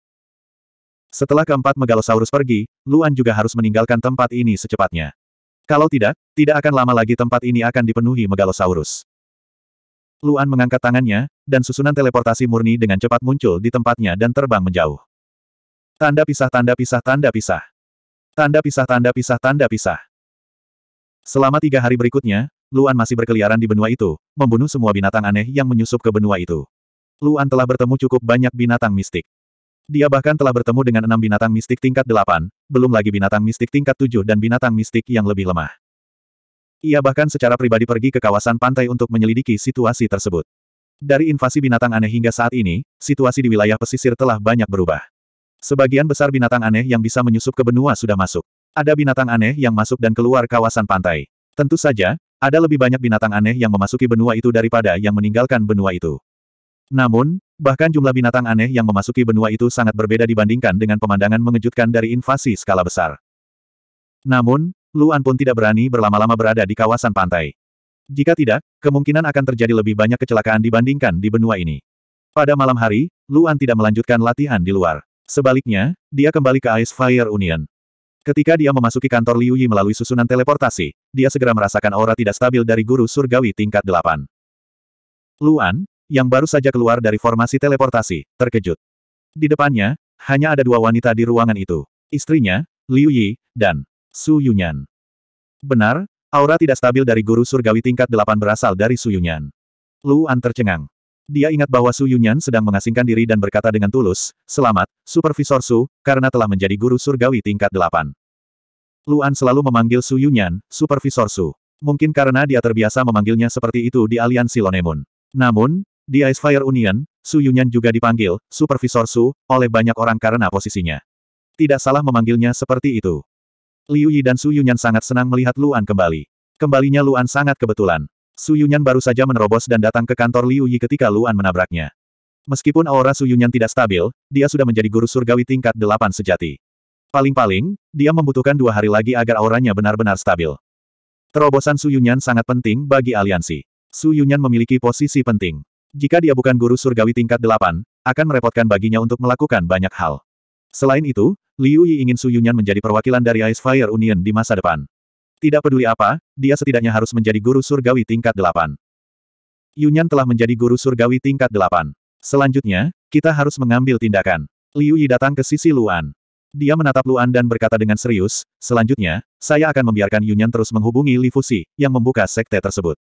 Setelah keempat megalosaurus pergi, Luan juga harus meninggalkan tempat ini secepatnya. Kalau tidak, tidak akan lama lagi tempat ini akan dipenuhi megalosaurus. Luan mengangkat tangannya, dan susunan teleportasi murni dengan cepat muncul di tempatnya dan terbang menjauh. Tanda pisah tanda pisah tanda pisah. Tanda pisah tanda pisah tanda pisah. Selama tiga hari berikutnya, Luan masih berkeliaran di benua itu, membunuh semua binatang aneh yang menyusup ke benua itu. Luan telah bertemu cukup banyak binatang mistik. Dia bahkan telah bertemu dengan enam binatang mistik tingkat delapan, belum lagi binatang mistik tingkat tujuh dan binatang mistik yang lebih lemah. Ia bahkan secara pribadi pergi ke kawasan pantai untuk menyelidiki situasi tersebut. Dari invasi binatang aneh hingga saat ini, situasi di wilayah pesisir telah banyak berubah. Sebagian besar binatang aneh yang bisa menyusup ke benua sudah masuk. Ada binatang aneh yang masuk dan keluar kawasan pantai. Tentu saja, ada lebih banyak binatang aneh yang memasuki benua itu daripada yang meninggalkan benua itu. Namun, bahkan jumlah binatang aneh yang memasuki benua itu sangat berbeda dibandingkan dengan pemandangan mengejutkan dari invasi skala besar. Namun, Luan pun tidak berani berlama-lama berada di kawasan pantai. Jika tidak, kemungkinan akan terjadi lebih banyak kecelakaan dibandingkan di benua ini. Pada malam hari, Luan tidak melanjutkan latihan di luar. Sebaliknya, dia kembali ke Ice Fire Union. Ketika dia memasuki kantor Liu Yi melalui susunan teleportasi, dia segera merasakan aura tidak stabil dari guru surgawi tingkat delapan. Luan, yang baru saja keluar dari formasi teleportasi, terkejut. Di depannya, hanya ada dua wanita di ruangan itu. Istrinya, Liu Yi, dan Su Yunyan. Benar, aura tidak stabil dari guru surgawi tingkat delapan berasal dari Su Yunyan. Luan tercengang. Dia ingat bahwa Su Yunyan sedang mengasingkan diri dan berkata dengan tulus, Selamat, Supervisor Su, karena telah menjadi guru surgawi tingkat delapan. Luan selalu memanggil Su Yunyan, Supervisor Su. Mungkin karena dia terbiasa memanggilnya seperti itu di aliansi Lonemun. Namun, di Ice Fire Union, Su Yunyan juga dipanggil, Supervisor Su, oleh banyak orang karena posisinya. Tidak salah memanggilnya seperti itu. Liu Yi dan Su Yunyan sangat senang melihat Luan kembali. Kembalinya Luan sangat kebetulan. Su Yunyan baru saja menerobos dan datang ke kantor Liu Yi ketika Luan menabraknya. Meskipun aura Su Yunyan tidak stabil, dia sudah menjadi guru surgawi tingkat delapan sejati. Paling-paling, dia membutuhkan dua hari lagi agar auranya benar-benar stabil. Terobosan Su Yunyan sangat penting bagi aliansi. Su Yunyan memiliki posisi penting. Jika dia bukan guru surgawi tingkat delapan, akan merepotkan baginya untuk melakukan banyak hal. Selain itu, Liu Yi ingin Su Yunyan menjadi perwakilan dari Ice Fire Union di masa depan. Tidak peduli apa, dia setidaknya harus menjadi guru surgawi tingkat delapan. Yunyan telah menjadi guru surgawi tingkat delapan. Selanjutnya, kita harus mengambil tindakan. Liu Yi datang ke sisi Luan. Dia menatap Luan dan berkata dengan serius, selanjutnya, saya akan membiarkan Yunyan terus menghubungi Li Fuxi, yang membuka sekte tersebut.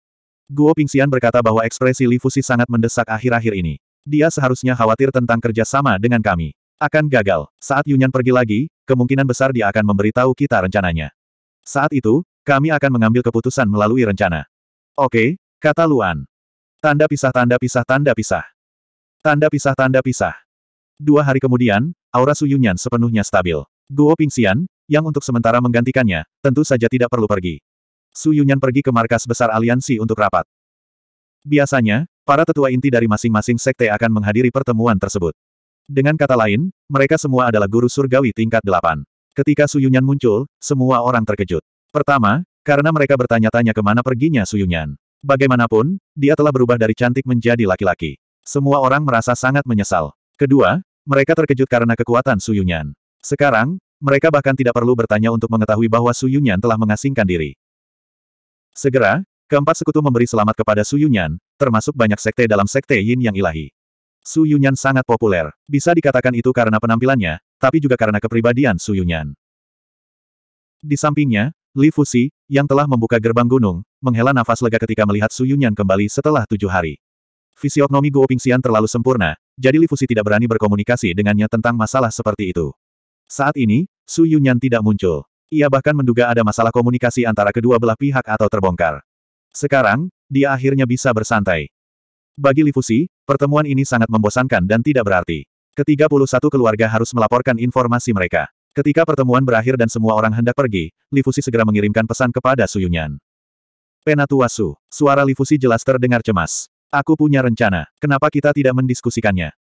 Guo Pingxian berkata bahwa ekspresi Li Fuxi sangat mendesak akhir-akhir ini. Dia seharusnya khawatir tentang kerjasama dengan kami. Akan gagal. Saat Yunyan pergi lagi, kemungkinan besar dia akan memberitahu kita rencananya. Saat itu, kami akan mengambil keputusan melalui rencana. Oke, kata Luan. Tanda pisah tanda pisah tanda pisah. Tanda pisah tanda pisah. Dua hari kemudian, aura Su Yunyan sepenuhnya stabil. Guo Pingxian, yang untuk sementara menggantikannya, tentu saja tidak perlu pergi. Su Yunyan pergi ke markas besar aliansi untuk rapat. Biasanya, para tetua inti dari masing-masing sekte akan menghadiri pertemuan tersebut. Dengan kata lain, mereka semua adalah guru surgawi tingkat delapan. Ketika Su Yunyan muncul, semua orang terkejut. Pertama, karena mereka bertanya-tanya kemana perginya Suyunyan. Bagaimanapun, dia telah berubah dari cantik menjadi laki-laki. Semua orang merasa sangat menyesal. Kedua, mereka terkejut karena kekuatan Suyunyan. Sekarang, mereka bahkan tidak perlu bertanya untuk mengetahui bahwa Suyunyan telah mengasingkan diri. Segera, keempat sekutu memberi selamat kepada Suyunyan, termasuk banyak sekte dalam sekte Yin yang ilahi. Suyunyan sangat populer, bisa dikatakan itu karena penampilannya, tapi juga karena kepribadian Suyunyan. Di sampingnya, Li Fuxi, yang telah membuka gerbang gunung, menghela nafas lega ketika melihat Su Yunyan kembali setelah tujuh hari. Fisiognomi Guo Pingxian terlalu sempurna, jadi Li Fuxi tidak berani berkomunikasi dengannya tentang masalah seperti itu. Saat ini, Su Yunyan tidak muncul. Ia bahkan menduga ada masalah komunikasi antara kedua belah pihak atau terbongkar. Sekarang, dia akhirnya bisa bersantai. Bagi Li Fuxi, pertemuan ini sangat membosankan dan tidak berarti. Ketiga puluh satu keluarga harus melaporkan informasi mereka. Ketika pertemuan berakhir dan semua orang hendak pergi, Lifusi segera mengirimkan pesan kepada Suyunyan. Su, suara Lifusi jelas terdengar cemas. Aku punya rencana, kenapa kita tidak mendiskusikannya?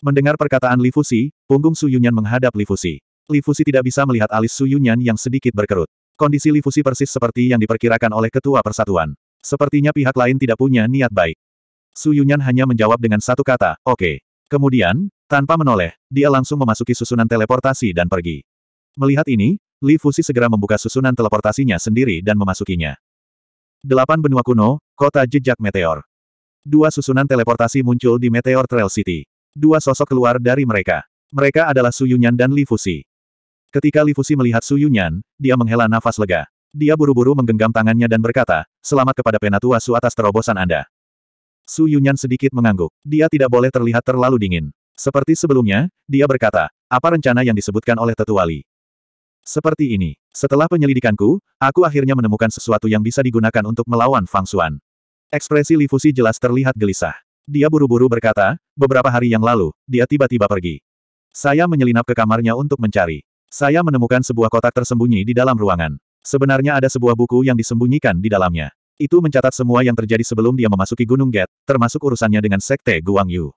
Mendengar perkataan Lifusi, punggung Suyunyan menghadap Lifusi. Lifusi tidak bisa melihat alis Suyunyan yang sedikit berkerut. Kondisi Lifusi persis seperti yang diperkirakan oleh Ketua Persatuan. Sepertinya pihak lain tidak punya niat baik. Suyunyan hanya menjawab dengan satu kata, oke. Okay. Kemudian, tanpa menoleh, dia langsung memasuki susunan teleportasi dan pergi. Melihat ini, Li Fusi segera membuka susunan teleportasinya sendiri dan memasukinya. Delapan benua kuno, kota jejak meteor. Dua susunan teleportasi muncul di Meteor Trail City. Dua sosok keluar dari mereka. Mereka adalah Su Yunyan dan Li Fusi. Ketika Li Fusi melihat Su Yunyan, dia menghela nafas lega. Dia buru-buru menggenggam tangannya dan berkata, selamat kepada Penatua Su atas terobosan Anda. Su Yunyan sedikit mengangguk. Dia tidak boleh terlihat terlalu dingin. Seperti sebelumnya, dia berkata, apa rencana yang disebutkan oleh Tetuali? Seperti ini. Setelah penyelidikanku, aku akhirnya menemukan sesuatu yang bisa digunakan untuk melawan Fang Xuan. Ekspresi Li Fuxi jelas terlihat gelisah. Dia buru-buru berkata, beberapa hari yang lalu, dia tiba-tiba pergi. Saya menyelinap ke kamarnya untuk mencari. Saya menemukan sebuah kotak tersembunyi di dalam ruangan. Sebenarnya ada sebuah buku yang disembunyikan di dalamnya. Itu mencatat semua yang terjadi sebelum dia memasuki Gunung Get, termasuk urusannya dengan Sekte Guangyu.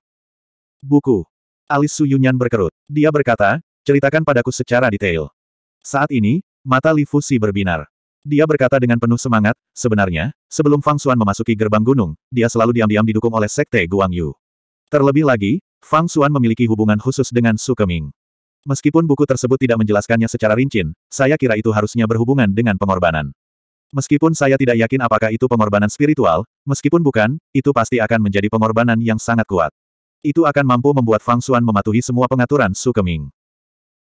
Buku. Alis Su Yunyan berkerut. Dia berkata, ceritakan padaku secara detail. Saat ini, mata Li Fuxi berbinar. Dia berkata dengan penuh semangat, sebenarnya, sebelum Fang Xuan memasuki gerbang gunung, dia selalu diam-diam didukung oleh Sekte Guang Yu. Terlebih lagi, Fang Xuan memiliki hubungan khusus dengan Su Keming. Meskipun buku tersebut tidak menjelaskannya secara rinci, saya kira itu harusnya berhubungan dengan pengorbanan. Meskipun saya tidak yakin apakah itu pengorbanan spiritual, meskipun bukan, itu pasti akan menjadi pengorbanan yang sangat kuat. Itu akan mampu membuat Fang Xuan mematuhi semua pengaturan Su Keming.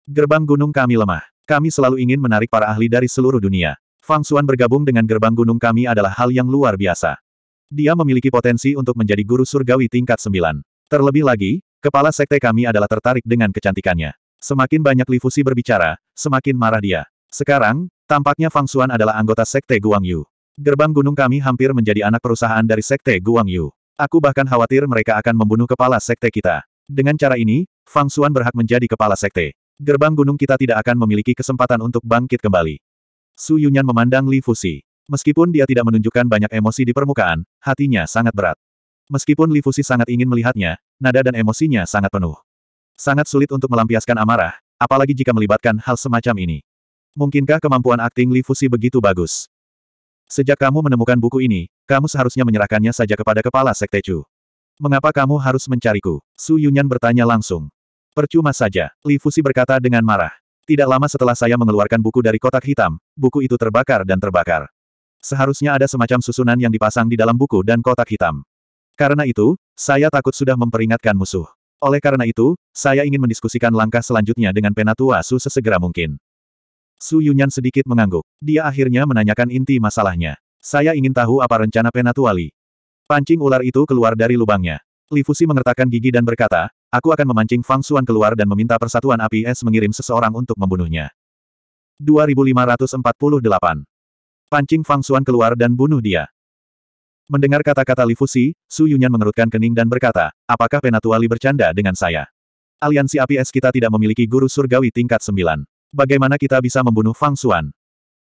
Gerbang gunung kami lemah. Kami selalu ingin menarik para ahli dari seluruh dunia. Fang Xuan bergabung dengan gerbang gunung kami adalah hal yang luar biasa. Dia memiliki potensi untuk menjadi guru surgawi tingkat 9. Terlebih lagi, kepala sekte kami adalah tertarik dengan kecantikannya. Semakin banyak Li Fusi berbicara, semakin marah dia. Sekarang, tampaknya Fang Xuan adalah anggota sekte Guangyu. Gerbang gunung kami hampir menjadi anak perusahaan dari sekte Guangyu. Aku bahkan khawatir mereka akan membunuh kepala sekte kita. Dengan cara ini, Fang Xuan berhak menjadi kepala sekte. Gerbang gunung kita tidak akan memiliki kesempatan untuk bangkit kembali. Su Yunyan memandang Li Fusi. Meskipun dia tidak menunjukkan banyak emosi di permukaan, hatinya sangat berat. Meskipun Li Fusi sangat ingin melihatnya, nada dan emosinya sangat penuh. Sangat sulit untuk melampiaskan amarah, apalagi jika melibatkan hal semacam ini. Mungkinkah kemampuan akting Li Fusi begitu bagus? Sejak kamu menemukan buku ini, kamu seharusnya menyerahkannya saja kepada kepala Sekte Chu. Mengapa kamu harus mencariku? Su Yunyan bertanya langsung. Percuma saja, Li Fusi berkata dengan marah. Tidak lama setelah saya mengeluarkan buku dari kotak hitam, buku itu terbakar dan terbakar. Seharusnya ada semacam susunan yang dipasang di dalam buku dan kotak hitam. Karena itu, saya takut sudah memperingatkan musuh. Oleh karena itu, saya ingin mendiskusikan langkah selanjutnya dengan Penatua Su sesegera mungkin. Su Yunyan sedikit mengangguk. Dia akhirnya menanyakan inti masalahnya. Saya ingin tahu apa rencana Penatuali. Pancing ular itu keluar dari lubangnya. Li Fuxi mengertakkan gigi dan berkata, aku akan memancing Fang Xuan keluar dan meminta Persatuan Api Es mengirim seseorang untuk membunuhnya. 2548. Pancing Fang Xuan keluar dan bunuh dia. Mendengar kata-kata Li Fuxi, Su Yunyan mengerutkan kening dan berkata, apakah Penatuali bercanda dengan saya? Aliansi Api Es kita tidak memiliki guru surgawi tingkat 9. Bagaimana kita bisa membunuh Fang Xuan?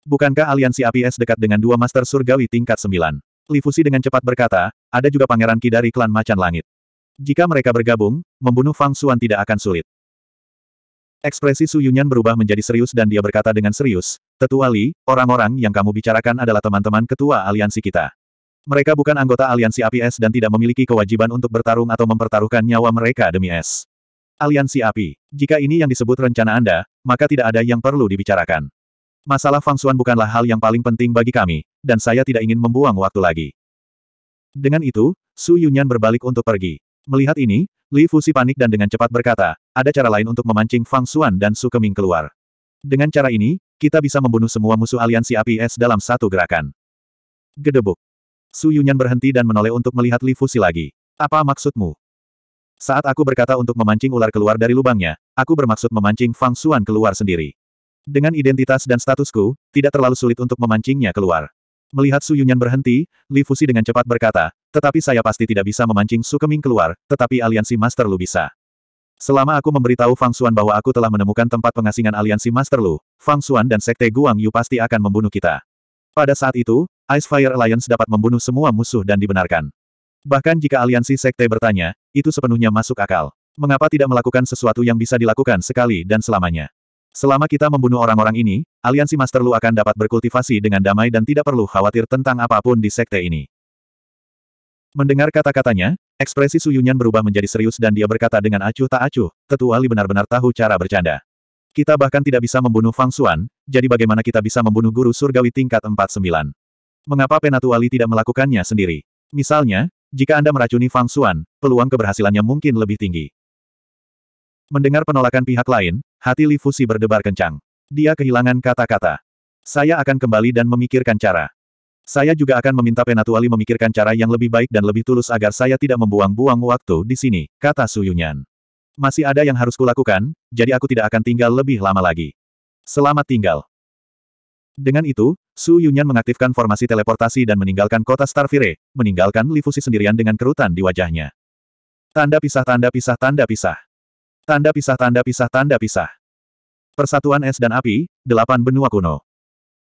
Bukankah aliansi APS dekat dengan dua Master Surgawi tingkat sembilan? Li Fusi dengan cepat berkata, ada juga Pangeran Ki dari klan Macan Langit. Jika mereka bergabung, membunuh Fang Xuan tidak akan sulit. Ekspresi Su Yunyan berubah menjadi serius dan dia berkata dengan serius, Tetua Li, orang-orang yang kamu bicarakan adalah teman-teman ketua aliansi kita. Mereka bukan anggota aliansi APS dan tidak memiliki kewajiban untuk bertarung atau mempertaruhkan nyawa mereka demi es. Aliansi Api. Jika ini yang disebut rencana Anda, maka tidak ada yang perlu dibicarakan. Masalah Fang Xuan bukanlah hal yang paling penting bagi kami, dan saya tidak ingin membuang waktu lagi. Dengan itu, Su Yunyan berbalik untuk pergi. Melihat ini, Li Fusi panik dan dengan cepat berkata, ada cara lain untuk memancing Fang Xuan dan Su Keming keluar. Dengan cara ini, kita bisa membunuh semua musuh aliansi api es dalam satu gerakan. Gedebuk. Su Yunyan berhenti dan menoleh untuk melihat Li Fusi lagi. Apa maksudmu? Saat aku berkata untuk memancing ular keluar dari lubangnya, aku bermaksud memancing Fang Xuan keluar sendiri. Dengan identitas dan statusku, tidak terlalu sulit untuk memancingnya keluar. Melihat Su Yunyan berhenti, Li Fusi dengan cepat berkata, tetapi saya pasti tidak bisa memancing Su Keming keluar, tetapi aliansi Master Lu bisa. Selama aku memberitahu Fang Xuan bahwa aku telah menemukan tempat pengasingan aliansi Master Lu, Fang Xuan dan Sekte Guang Yu pasti akan membunuh kita. Pada saat itu, Ice Fire Alliance dapat membunuh semua musuh dan dibenarkan. Bahkan jika aliansi sekte bertanya, itu sepenuhnya masuk akal. Mengapa tidak melakukan sesuatu yang bisa dilakukan sekali dan selamanya? Selama kita membunuh orang-orang ini, aliansi Master Lu akan dapat berkultivasi dengan damai dan tidak perlu khawatir tentang apapun di sekte ini. Mendengar kata-katanya, ekspresi Su Yunyan berubah menjadi serius dan dia berkata dengan acuh tak acuh, tetua Li benar-benar tahu cara bercanda. Kita bahkan tidak bisa membunuh Fang Xuan, jadi bagaimana kita bisa membunuh guru surgawi tingkat 49? Mengapa Penatua Li tidak melakukannya sendiri? Misalnya, jika Anda meracuni Fang Xuan, peluang keberhasilannya mungkin lebih tinggi. Mendengar penolakan pihak lain, hati Li Fusi berdebar kencang. Dia kehilangan kata-kata. Saya akan kembali dan memikirkan cara. Saya juga akan meminta Penatuali memikirkan cara yang lebih baik dan lebih tulus agar saya tidak membuang-buang waktu di sini, kata Su Yunyan. Masih ada yang harus kulakukan, jadi aku tidak akan tinggal lebih lama lagi. Selamat tinggal. Dengan itu, Su Yunyan mengaktifkan formasi teleportasi dan meninggalkan kota Starfire, meninggalkan Lifusi sendirian dengan kerutan di wajahnya. Tanda pisah tanda pisah tanda pisah. Tanda pisah tanda pisah tanda pisah. Persatuan es dan api, delapan benua kuno.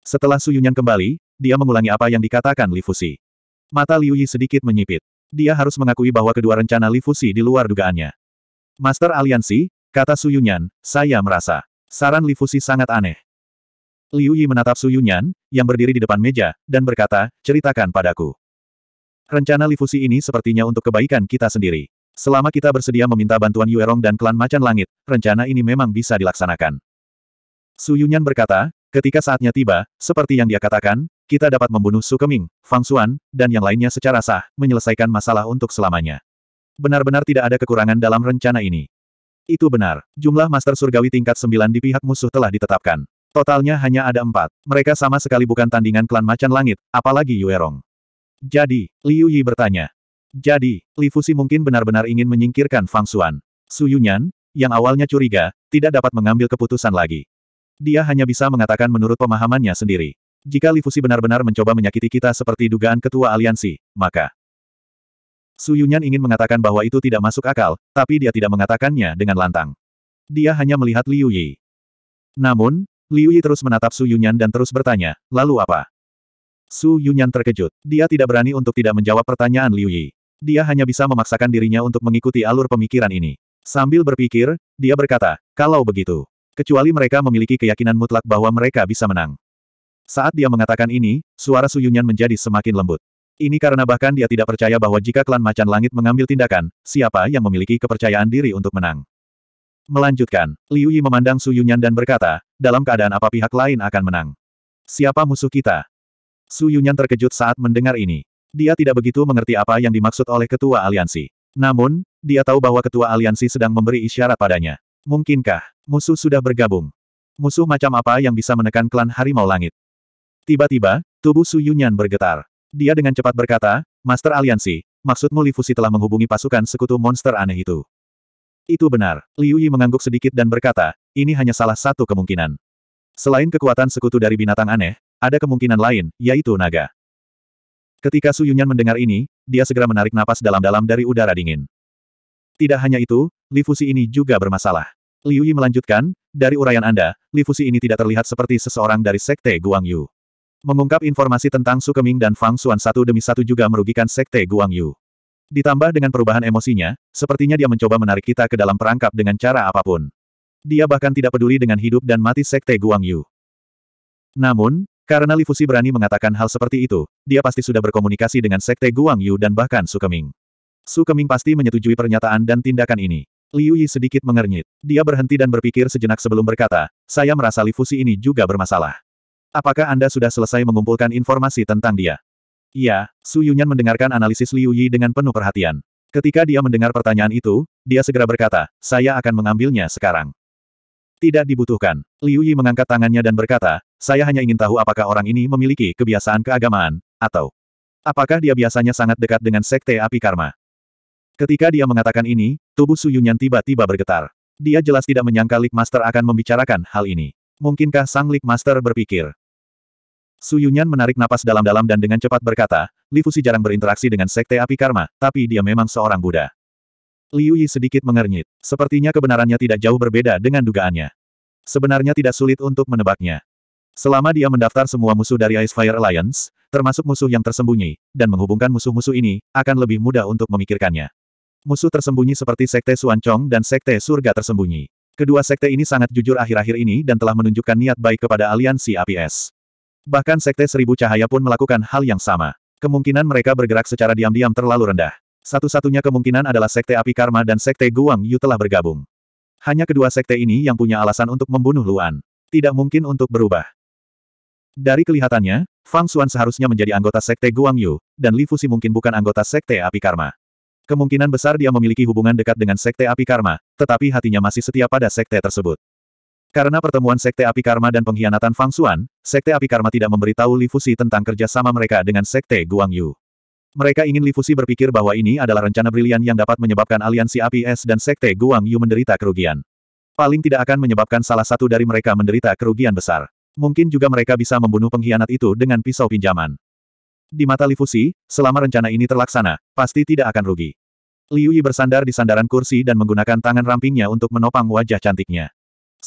Setelah Su Yunyan kembali, dia mengulangi apa yang dikatakan Lifusi. Mata Liu Yi sedikit menyipit. Dia harus mengakui bahwa kedua rencana Lifusi di luar dugaannya. Master Aliansi, kata Su Yunyan, saya merasa. Saran Lifusi sangat aneh. Liu Yi menatap Su Yunyan, yang berdiri di depan meja, dan berkata, ceritakan padaku. Rencana Lifusi ini sepertinya untuk kebaikan kita sendiri. Selama kita bersedia meminta bantuan Yuerong dan klan Macan Langit, rencana ini memang bisa dilaksanakan. Su Yunyan berkata, ketika saatnya tiba, seperti yang dia katakan, kita dapat membunuh Su Keming, Fang Xuan, dan yang lainnya secara sah, menyelesaikan masalah untuk selamanya. Benar-benar tidak ada kekurangan dalam rencana ini. Itu benar, jumlah Master Surgawi tingkat 9 di pihak musuh telah ditetapkan. Totalnya hanya ada empat. Mereka sama sekali bukan tandingan klan macan langit, apalagi Yuerong. Jadi, Liu Yi bertanya. Jadi, Li Fuxi mungkin benar-benar ingin menyingkirkan Fang Xuan. Su Yunyan, yang awalnya curiga, tidak dapat mengambil keputusan lagi. Dia hanya bisa mengatakan menurut pemahamannya sendiri. Jika Li Fuxi benar-benar mencoba menyakiti kita seperti dugaan ketua aliansi, maka... Su Yunyan ingin mengatakan bahwa itu tidak masuk akal, tapi dia tidak mengatakannya dengan lantang. Dia hanya melihat Liu Yi. Namun, Liu Yi terus menatap Su Yunyan dan terus bertanya, lalu apa? Su Yunyan terkejut. Dia tidak berani untuk tidak menjawab pertanyaan Liu Yi. Dia hanya bisa memaksakan dirinya untuk mengikuti alur pemikiran ini. Sambil berpikir, dia berkata, kalau begitu. Kecuali mereka memiliki keyakinan mutlak bahwa mereka bisa menang. Saat dia mengatakan ini, suara Su Yunyan menjadi semakin lembut. Ini karena bahkan dia tidak percaya bahwa jika klan macan langit mengambil tindakan, siapa yang memiliki kepercayaan diri untuk menang. Melanjutkan, Liu Yi memandang Su Yunyan dan berkata, dalam keadaan apa pihak lain akan menang? Siapa musuh kita? Su Yunyan terkejut saat mendengar ini. Dia tidak begitu mengerti apa yang dimaksud oleh ketua aliansi. Namun, dia tahu bahwa ketua aliansi sedang memberi isyarat padanya. Mungkinkah, musuh sudah bergabung? Musuh macam apa yang bisa menekan klan harimau langit? Tiba-tiba, tubuh Su Yunyan bergetar. Dia dengan cepat berkata, Master Aliansi, maksudmu Lifusi telah menghubungi pasukan sekutu monster aneh itu. Itu benar. Liu Yi mengangguk sedikit dan berkata, ini hanya salah satu kemungkinan. Selain kekuatan sekutu dari binatang aneh, ada kemungkinan lain, yaitu naga. Ketika Su Yunyan mendengar ini, dia segera menarik napas dalam-dalam dari udara dingin. Tidak hanya itu, lifusi ini juga bermasalah. Liu Yi melanjutkan, dari uraian Anda, lifusi ini tidak terlihat seperti seseorang dari Sekte Guang Yu. Mengungkap informasi tentang Su Keming dan Fang Xuan satu demi satu juga merugikan Sekte Guang Yu. Ditambah dengan perubahan emosinya, sepertinya dia mencoba menarik kita ke dalam perangkap dengan cara apapun. Dia bahkan tidak peduli dengan hidup dan mati Sekte Guangyu. Namun, karena Li Fuxi berani mengatakan hal seperti itu, dia pasti sudah berkomunikasi dengan Sekte Guangyu dan bahkan Su Keming. Su Keming pasti menyetujui pernyataan dan tindakan ini. Liu Yi sedikit mengernyit. Dia berhenti dan berpikir sejenak sebelum berkata, saya merasa Li Fuxi ini juga bermasalah. Apakah Anda sudah selesai mengumpulkan informasi tentang dia? Iya, Su Yunyan mendengarkan analisis Liu Yi dengan penuh perhatian. Ketika dia mendengar pertanyaan itu, dia segera berkata, saya akan mengambilnya sekarang. Tidak dibutuhkan. Liu Yi mengangkat tangannya dan berkata, saya hanya ingin tahu apakah orang ini memiliki kebiasaan keagamaan, atau apakah dia biasanya sangat dekat dengan sekte api karma. Ketika dia mengatakan ini, tubuh Su Yunyan tiba-tiba bergetar. Dia jelas tidak menyangka League Master akan membicarakan hal ini. Mungkinkah Sang League Master berpikir, Su Yunyan menarik napas dalam-dalam dan dengan cepat berkata, Li Fuxi jarang berinteraksi dengan sekte api karma, tapi dia memang seorang Buddha. Liu Yi sedikit mengernyit. Sepertinya kebenarannya tidak jauh berbeda dengan dugaannya. Sebenarnya tidak sulit untuk menebaknya. Selama dia mendaftar semua musuh dari Ice Fire Alliance, termasuk musuh yang tersembunyi, dan menghubungkan musuh-musuh ini, akan lebih mudah untuk memikirkannya. Musuh tersembunyi seperti Sekte Suancong dan Sekte Surga Tersembunyi. Kedua sekte ini sangat jujur akhir-akhir ini dan telah menunjukkan niat baik kepada aliansi APS. Bahkan Sekte Seribu Cahaya pun melakukan hal yang sama. Kemungkinan mereka bergerak secara diam-diam terlalu rendah. Satu-satunya kemungkinan adalah Sekte Api Karma dan Sekte Guang Yu telah bergabung. Hanya kedua sekte ini yang punya alasan untuk membunuh Luan. Tidak mungkin untuk berubah. Dari kelihatannya, Fang Xuan seharusnya menjadi anggota Sekte Guang Yu, dan Li Fuxi mungkin bukan anggota Sekte Api Karma. Kemungkinan besar dia memiliki hubungan dekat dengan Sekte Api Karma, tetapi hatinya masih setia pada Sekte tersebut. Karena pertemuan Sekte Api Karma dan pengkhianatan Fang Xuan, Sekte Api Karma tidak memberitahu Li Fuxi tentang kerjasama mereka dengan Sekte Guangyu. Mereka ingin Li Fuxi berpikir bahwa ini adalah rencana brilian yang dapat menyebabkan aliansi api es dan Sekte Guangyu menderita kerugian. Paling tidak akan menyebabkan salah satu dari mereka menderita kerugian besar. Mungkin juga mereka bisa membunuh pengkhianat itu dengan pisau pinjaman. Di mata Li Fuxi, selama rencana ini terlaksana, pasti tidak akan rugi. Liu Yi bersandar di sandaran kursi dan menggunakan tangan rampingnya untuk menopang wajah cantiknya.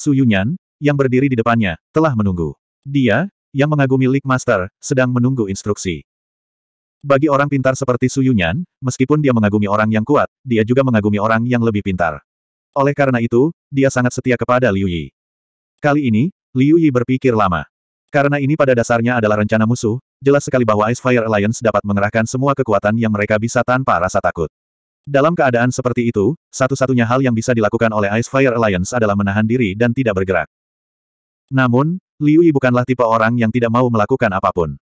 Su Yunyan, yang berdiri di depannya, telah menunggu. Dia, yang mengagumi League Master, sedang menunggu instruksi. Bagi orang pintar seperti Su Yunyan, meskipun dia mengagumi orang yang kuat, dia juga mengagumi orang yang lebih pintar. Oleh karena itu, dia sangat setia kepada Liu Yi. Kali ini, Liu Yi berpikir lama. Karena ini pada dasarnya adalah rencana musuh, jelas sekali bahwa Ice Fire Alliance dapat mengerahkan semua kekuatan yang mereka bisa tanpa rasa takut. Dalam keadaan seperti itu, satu-satunya hal yang bisa dilakukan oleh Ice Fire Alliance adalah menahan diri dan tidak bergerak. Namun, Liu Yi bukanlah tipe orang yang tidak mau melakukan apapun.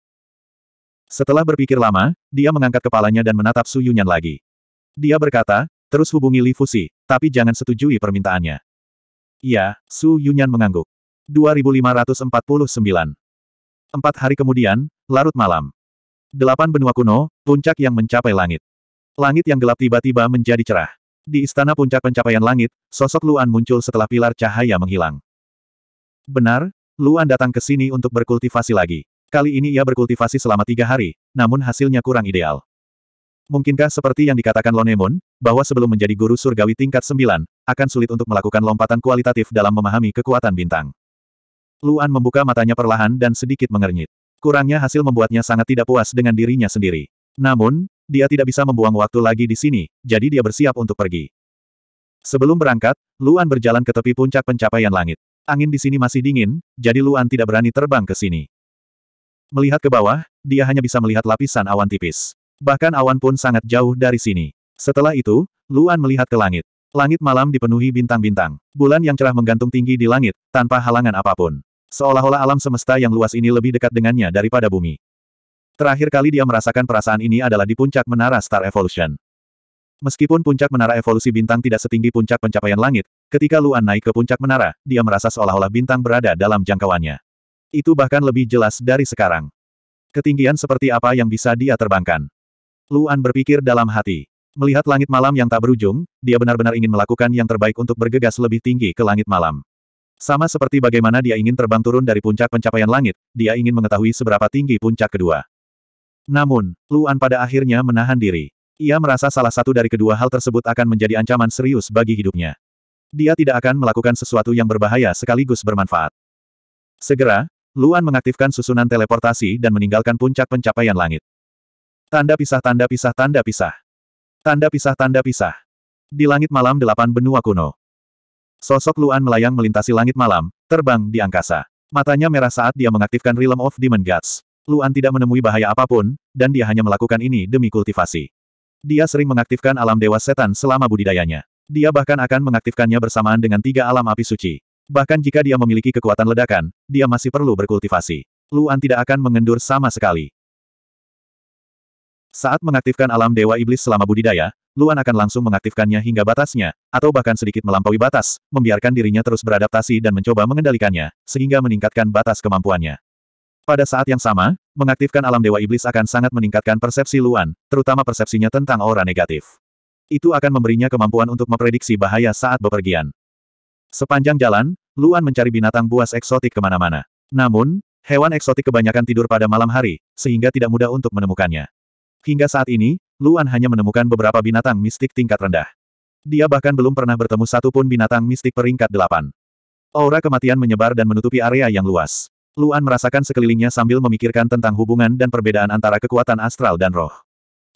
Setelah berpikir lama, dia mengangkat kepalanya dan menatap Su Yunyan lagi. Dia berkata, terus hubungi Li Fusi, tapi jangan setujui permintaannya. Ya, Su Yunyan mengangguk. 2549 Empat hari kemudian, larut malam. Delapan benua kuno, puncak yang mencapai langit. Langit yang gelap tiba-tiba menjadi cerah. Di istana puncak pencapaian langit, sosok Luan muncul setelah pilar cahaya menghilang. Benar, Luan datang ke sini untuk berkultivasi lagi. Kali ini ia berkultivasi selama tiga hari, namun hasilnya kurang ideal. Mungkinkah seperti yang dikatakan Lonemon, bahwa sebelum menjadi guru surgawi tingkat sembilan, akan sulit untuk melakukan lompatan kualitatif dalam memahami kekuatan bintang. Luan membuka matanya perlahan dan sedikit mengernyit. Kurangnya hasil membuatnya sangat tidak puas dengan dirinya sendiri. Namun, dia tidak bisa membuang waktu lagi di sini, jadi dia bersiap untuk pergi. Sebelum berangkat, Luan berjalan ke tepi puncak pencapaian langit. Angin di sini masih dingin, jadi Luan tidak berani terbang ke sini. Melihat ke bawah, dia hanya bisa melihat lapisan awan tipis. Bahkan awan pun sangat jauh dari sini. Setelah itu, Luan melihat ke langit. Langit malam dipenuhi bintang-bintang. Bulan yang cerah menggantung tinggi di langit, tanpa halangan apapun. Seolah-olah alam semesta yang luas ini lebih dekat dengannya daripada bumi. Terakhir kali dia merasakan perasaan ini adalah di puncak menara Star Evolution. Meskipun puncak menara evolusi bintang tidak setinggi puncak pencapaian langit, ketika Luan naik ke puncak menara, dia merasa seolah-olah bintang berada dalam jangkauannya. Itu bahkan lebih jelas dari sekarang. Ketinggian seperti apa yang bisa dia terbangkan. Luan berpikir dalam hati. Melihat langit malam yang tak berujung, dia benar-benar ingin melakukan yang terbaik untuk bergegas lebih tinggi ke langit malam. Sama seperti bagaimana dia ingin terbang turun dari puncak pencapaian langit, dia ingin mengetahui seberapa tinggi puncak kedua. Namun, Luan pada akhirnya menahan diri. Ia merasa salah satu dari kedua hal tersebut akan menjadi ancaman serius bagi hidupnya. Dia tidak akan melakukan sesuatu yang berbahaya sekaligus bermanfaat. Segera, Luan mengaktifkan susunan teleportasi dan meninggalkan puncak pencapaian langit. Tanda pisah tanda pisah tanda pisah. Tanda pisah tanda pisah. Di langit malam delapan benua kuno. Sosok Luan melayang melintasi langit malam, terbang di angkasa. Matanya merah saat dia mengaktifkan Realm of Demon Gods. Luan tidak menemui bahaya apapun, dan dia hanya melakukan ini demi kultivasi. Dia sering mengaktifkan alam dewa setan selama budidayanya. Dia bahkan akan mengaktifkannya bersamaan dengan tiga alam api suci. Bahkan jika dia memiliki kekuatan ledakan, dia masih perlu berkultivasi. Luan tidak akan mengendur sama sekali. Saat mengaktifkan alam dewa iblis selama budidaya, Luan akan langsung mengaktifkannya hingga batasnya, atau bahkan sedikit melampaui batas, membiarkan dirinya terus beradaptasi dan mencoba mengendalikannya, sehingga meningkatkan batas kemampuannya. Pada saat yang sama, mengaktifkan alam dewa iblis akan sangat meningkatkan persepsi Luan, terutama persepsinya tentang aura negatif. Itu akan memberinya kemampuan untuk memprediksi bahaya saat bepergian. Sepanjang jalan, Luan mencari binatang buas eksotik kemana-mana. Namun, hewan eksotik kebanyakan tidur pada malam hari, sehingga tidak mudah untuk menemukannya. Hingga saat ini, Luan hanya menemukan beberapa binatang mistik tingkat rendah. Dia bahkan belum pernah bertemu satupun binatang mistik peringkat delapan. Aura kematian menyebar dan menutupi area yang luas. Luan merasakan sekelilingnya sambil memikirkan tentang hubungan dan perbedaan antara kekuatan astral dan roh.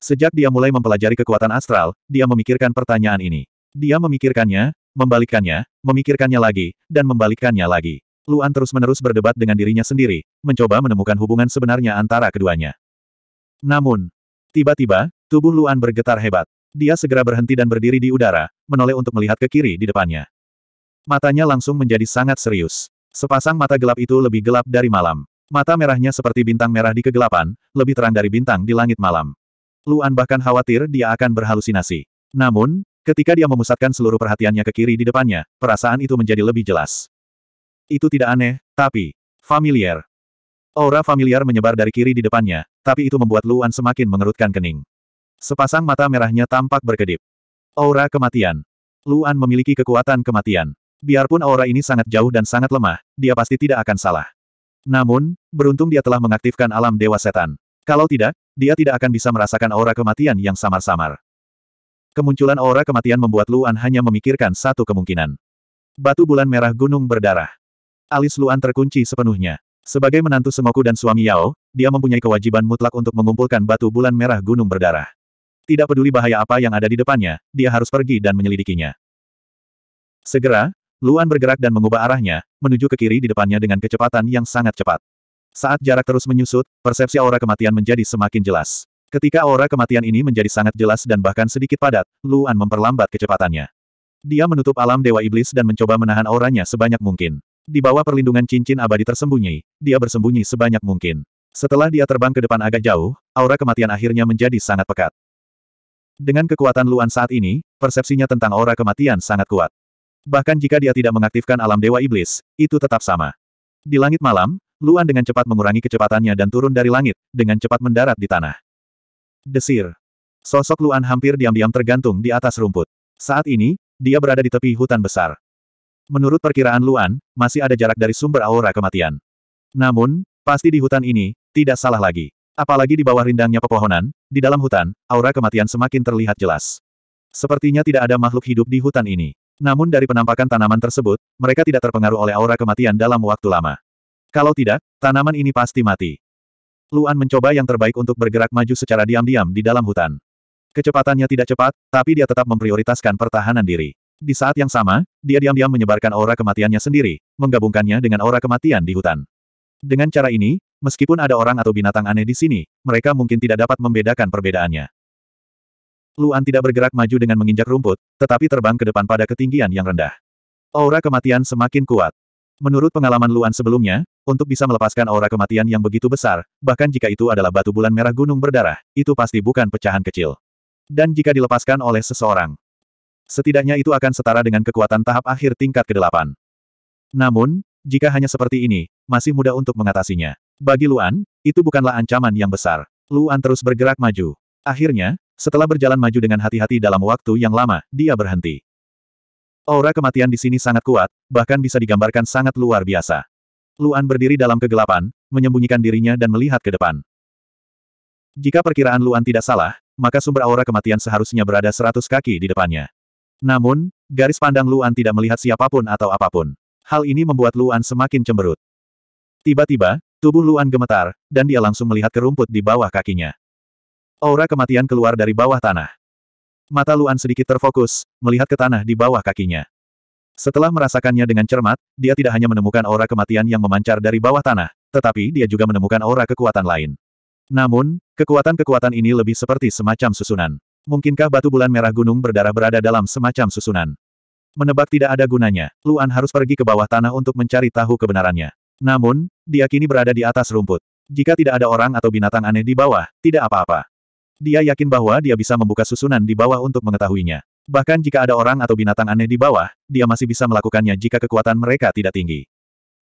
Sejak dia mulai mempelajari kekuatan astral, dia memikirkan pertanyaan ini. Dia memikirkannya, membalikkannya, memikirkannya lagi, dan membalikkannya lagi. Luan terus-menerus berdebat dengan dirinya sendiri, mencoba menemukan hubungan sebenarnya antara keduanya. Namun, tiba-tiba, tubuh Luan bergetar hebat. Dia segera berhenti dan berdiri di udara, menoleh untuk melihat ke kiri di depannya. Matanya langsung menjadi sangat serius. Sepasang mata gelap itu lebih gelap dari malam. Mata merahnya seperti bintang merah di kegelapan, lebih terang dari bintang di langit malam. Luan bahkan khawatir dia akan berhalusinasi. Namun, ketika dia memusatkan seluruh perhatiannya ke kiri di depannya, perasaan itu menjadi lebih jelas. Itu tidak aneh, tapi familiar. Aura familiar menyebar dari kiri di depannya, tapi itu membuat Luan semakin mengerutkan kening. Sepasang mata merahnya tampak berkedip. Aura kematian. Luan memiliki kekuatan kematian. Biarpun aura ini sangat jauh dan sangat lemah, dia pasti tidak akan salah. Namun, beruntung dia telah mengaktifkan alam dewa setan. Kalau tidak, dia tidak akan bisa merasakan aura kematian yang samar-samar. Kemunculan aura kematian membuat Luan hanya memikirkan satu kemungkinan. Batu bulan merah gunung berdarah. Alis Luan terkunci sepenuhnya. Sebagai menantu Semoku dan suami Yao, dia mempunyai kewajiban mutlak untuk mengumpulkan batu bulan merah gunung berdarah. Tidak peduli bahaya apa yang ada di depannya, dia harus pergi dan menyelidikinya. Segera, Luan bergerak dan mengubah arahnya, menuju ke kiri di depannya dengan kecepatan yang sangat cepat. Saat jarak terus menyusut, persepsi aura kematian menjadi semakin jelas. Ketika aura kematian ini menjadi sangat jelas dan bahkan sedikit padat, Luan memperlambat kecepatannya. Dia menutup alam Dewa Iblis dan mencoba menahan auranya sebanyak mungkin. Di bawah perlindungan cincin abadi tersembunyi, dia bersembunyi sebanyak mungkin. Setelah dia terbang ke depan agak jauh, aura kematian akhirnya menjadi sangat pekat. Dengan kekuatan Luan saat ini, persepsinya tentang aura kematian sangat kuat. Bahkan jika dia tidak mengaktifkan alam Dewa Iblis, itu tetap sama. Di langit malam, Luan dengan cepat mengurangi kecepatannya dan turun dari langit, dengan cepat mendarat di tanah. Desir. Sosok Luan hampir diam-diam tergantung di atas rumput. Saat ini, dia berada di tepi hutan besar. Menurut perkiraan Luan, masih ada jarak dari sumber aura kematian. Namun, pasti di hutan ini, tidak salah lagi. Apalagi di bawah rindangnya pepohonan, di dalam hutan, aura kematian semakin terlihat jelas. Sepertinya tidak ada makhluk hidup di hutan ini. Namun dari penampakan tanaman tersebut, mereka tidak terpengaruh oleh aura kematian dalam waktu lama. Kalau tidak, tanaman ini pasti mati. Luan mencoba yang terbaik untuk bergerak maju secara diam-diam di dalam hutan. Kecepatannya tidak cepat, tapi dia tetap memprioritaskan pertahanan diri. Di saat yang sama, dia diam-diam menyebarkan aura kematiannya sendiri, menggabungkannya dengan aura kematian di hutan. Dengan cara ini, meskipun ada orang atau binatang aneh di sini, mereka mungkin tidak dapat membedakan perbedaannya. Luan tidak bergerak maju dengan menginjak rumput, tetapi terbang ke depan pada ketinggian yang rendah. Aura kematian semakin kuat. Menurut pengalaman Luan sebelumnya, untuk bisa melepaskan aura kematian yang begitu besar, bahkan jika itu adalah batu bulan merah gunung berdarah, itu pasti bukan pecahan kecil. Dan jika dilepaskan oleh seseorang, setidaknya itu akan setara dengan kekuatan tahap akhir tingkat ke-8. Namun, jika hanya seperti ini, masih mudah untuk mengatasinya. Bagi Luan, itu bukanlah ancaman yang besar. Luan terus bergerak maju. Akhirnya, setelah berjalan maju dengan hati-hati dalam waktu yang lama, dia berhenti. Aura kematian di sini sangat kuat, bahkan bisa digambarkan sangat luar biasa. Luan berdiri dalam kegelapan, menyembunyikan dirinya dan melihat ke depan. Jika perkiraan Luan tidak salah, maka sumber aura kematian seharusnya berada seratus kaki di depannya. Namun, garis pandang Luan tidak melihat siapapun atau apapun. Hal ini membuat Luan semakin cemberut. Tiba-tiba, tubuh Luan gemetar, dan dia langsung melihat kerumput di bawah kakinya. Aura kematian keluar dari bawah tanah. Mata Luan sedikit terfokus, melihat ke tanah di bawah kakinya. Setelah merasakannya dengan cermat, dia tidak hanya menemukan aura kematian yang memancar dari bawah tanah, tetapi dia juga menemukan aura kekuatan lain. Namun, kekuatan-kekuatan ini lebih seperti semacam susunan. Mungkinkah batu bulan merah gunung berdarah berada dalam semacam susunan? Menebak tidak ada gunanya, Luan harus pergi ke bawah tanah untuk mencari tahu kebenarannya. Namun, dia kini berada di atas rumput. Jika tidak ada orang atau binatang aneh di bawah, tidak apa-apa. Dia yakin bahwa dia bisa membuka susunan di bawah untuk mengetahuinya. Bahkan jika ada orang atau binatang aneh di bawah, dia masih bisa melakukannya jika kekuatan mereka tidak tinggi.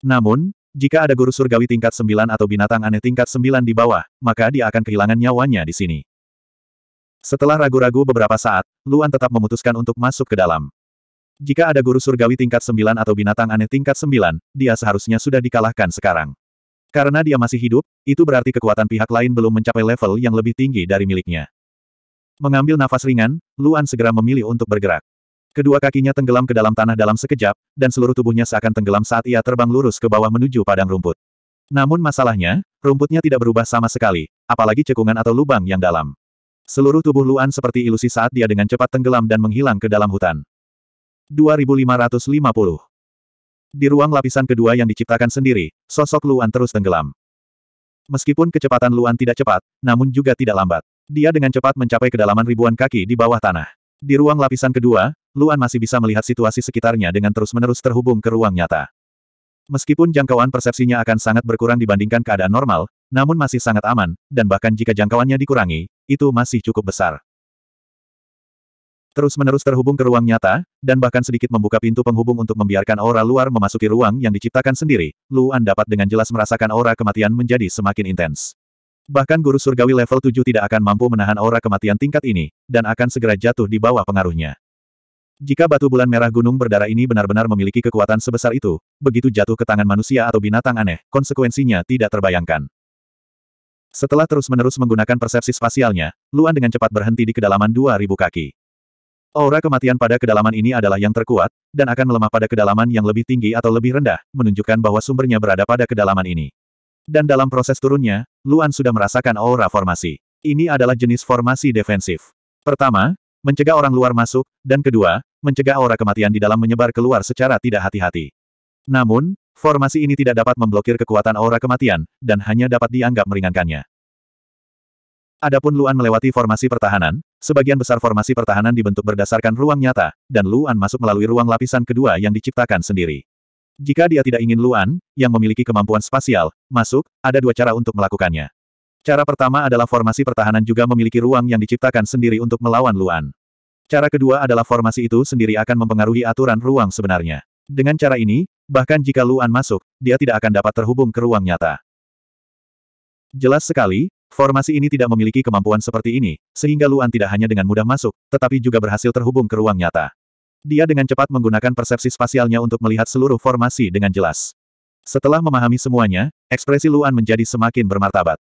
Namun, jika ada guru surgawi tingkat 9 atau binatang aneh tingkat 9 di bawah, maka dia akan kehilangan nyawanya di sini. Setelah ragu-ragu beberapa saat, Luan tetap memutuskan untuk masuk ke dalam. Jika ada guru surgawi tingkat 9 atau binatang aneh tingkat 9, dia seharusnya sudah dikalahkan sekarang. Karena dia masih hidup, itu berarti kekuatan pihak lain belum mencapai level yang lebih tinggi dari miliknya. Mengambil nafas ringan, Luan segera memilih untuk bergerak. Kedua kakinya tenggelam ke dalam tanah dalam sekejap, dan seluruh tubuhnya seakan tenggelam saat ia terbang lurus ke bawah menuju padang rumput. Namun masalahnya, rumputnya tidak berubah sama sekali, apalagi cekungan atau lubang yang dalam. Seluruh tubuh Luan seperti ilusi saat dia dengan cepat tenggelam dan menghilang ke dalam hutan. 2550 di ruang lapisan kedua yang diciptakan sendiri, sosok Luan terus tenggelam. Meskipun kecepatan Luan tidak cepat, namun juga tidak lambat. Dia dengan cepat mencapai kedalaman ribuan kaki di bawah tanah. Di ruang lapisan kedua, Luan masih bisa melihat situasi sekitarnya dengan terus-menerus terhubung ke ruang nyata. Meskipun jangkauan persepsinya akan sangat berkurang dibandingkan keadaan normal, namun masih sangat aman, dan bahkan jika jangkauannya dikurangi, itu masih cukup besar. Terus-menerus terhubung ke ruang nyata, dan bahkan sedikit membuka pintu penghubung untuk membiarkan aura luar memasuki ruang yang diciptakan sendiri, Luan dapat dengan jelas merasakan aura kematian menjadi semakin intens. Bahkan guru surgawi level 7 tidak akan mampu menahan aura kematian tingkat ini, dan akan segera jatuh di bawah pengaruhnya. Jika batu bulan merah gunung berdarah ini benar-benar memiliki kekuatan sebesar itu, begitu jatuh ke tangan manusia atau binatang aneh, konsekuensinya tidak terbayangkan. Setelah terus-menerus menggunakan persepsi spasialnya, Luan dengan cepat berhenti di kedalaman 2000 kaki. Aura kematian pada kedalaman ini adalah yang terkuat, dan akan melemah pada kedalaman yang lebih tinggi atau lebih rendah, menunjukkan bahwa sumbernya berada pada kedalaman ini. Dan dalam proses turunnya, Luan sudah merasakan aura formasi. Ini adalah jenis formasi defensif. Pertama, mencegah orang luar masuk, dan kedua, mencegah aura kematian di dalam menyebar keluar secara tidak hati-hati. Namun, formasi ini tidak dapat memblokir kekuatan aura kematian, dan hanya dapat dianggap meringankannya. Adapun Luan melewati formasi pertahanan, sebagian besar formasi pertahanan dibentuk berdasarkan ruang nyata, dan Luan masuk melalui ruang lapisan kedua yang diciptakan sendiri. Jika dia tidak ingin Luan, yang memiliki kemampuan spasial, masuk, ada dua cara untuk melakukannya. Cara pertama adalah formasi pertahanan juga memiliki ruang yang diciptakan sendiri untuk melawan Luan. Cara kedua adalah formasi itu sendiri akan mempengaruhi aturan ruang sebenarnya. Dengan cara ini, bahkan jika Luan masuk, dia tidak akan dapat terhubung ke ruang nyata. Jelas sekali, Formasi ini tidak memiliki kemampuan seperti ini, sehingga Luan tidak hanya dengan mudah masuk, tetapi juga berhasil terhubung ke ruang nyata. Dia dengan cepat menggunakan persepsi spasialnya untuk melihat seluruh formasi dengan jelas. Setelah memahami semuanya, ekspresi Luan menjadi semakin bermartabat.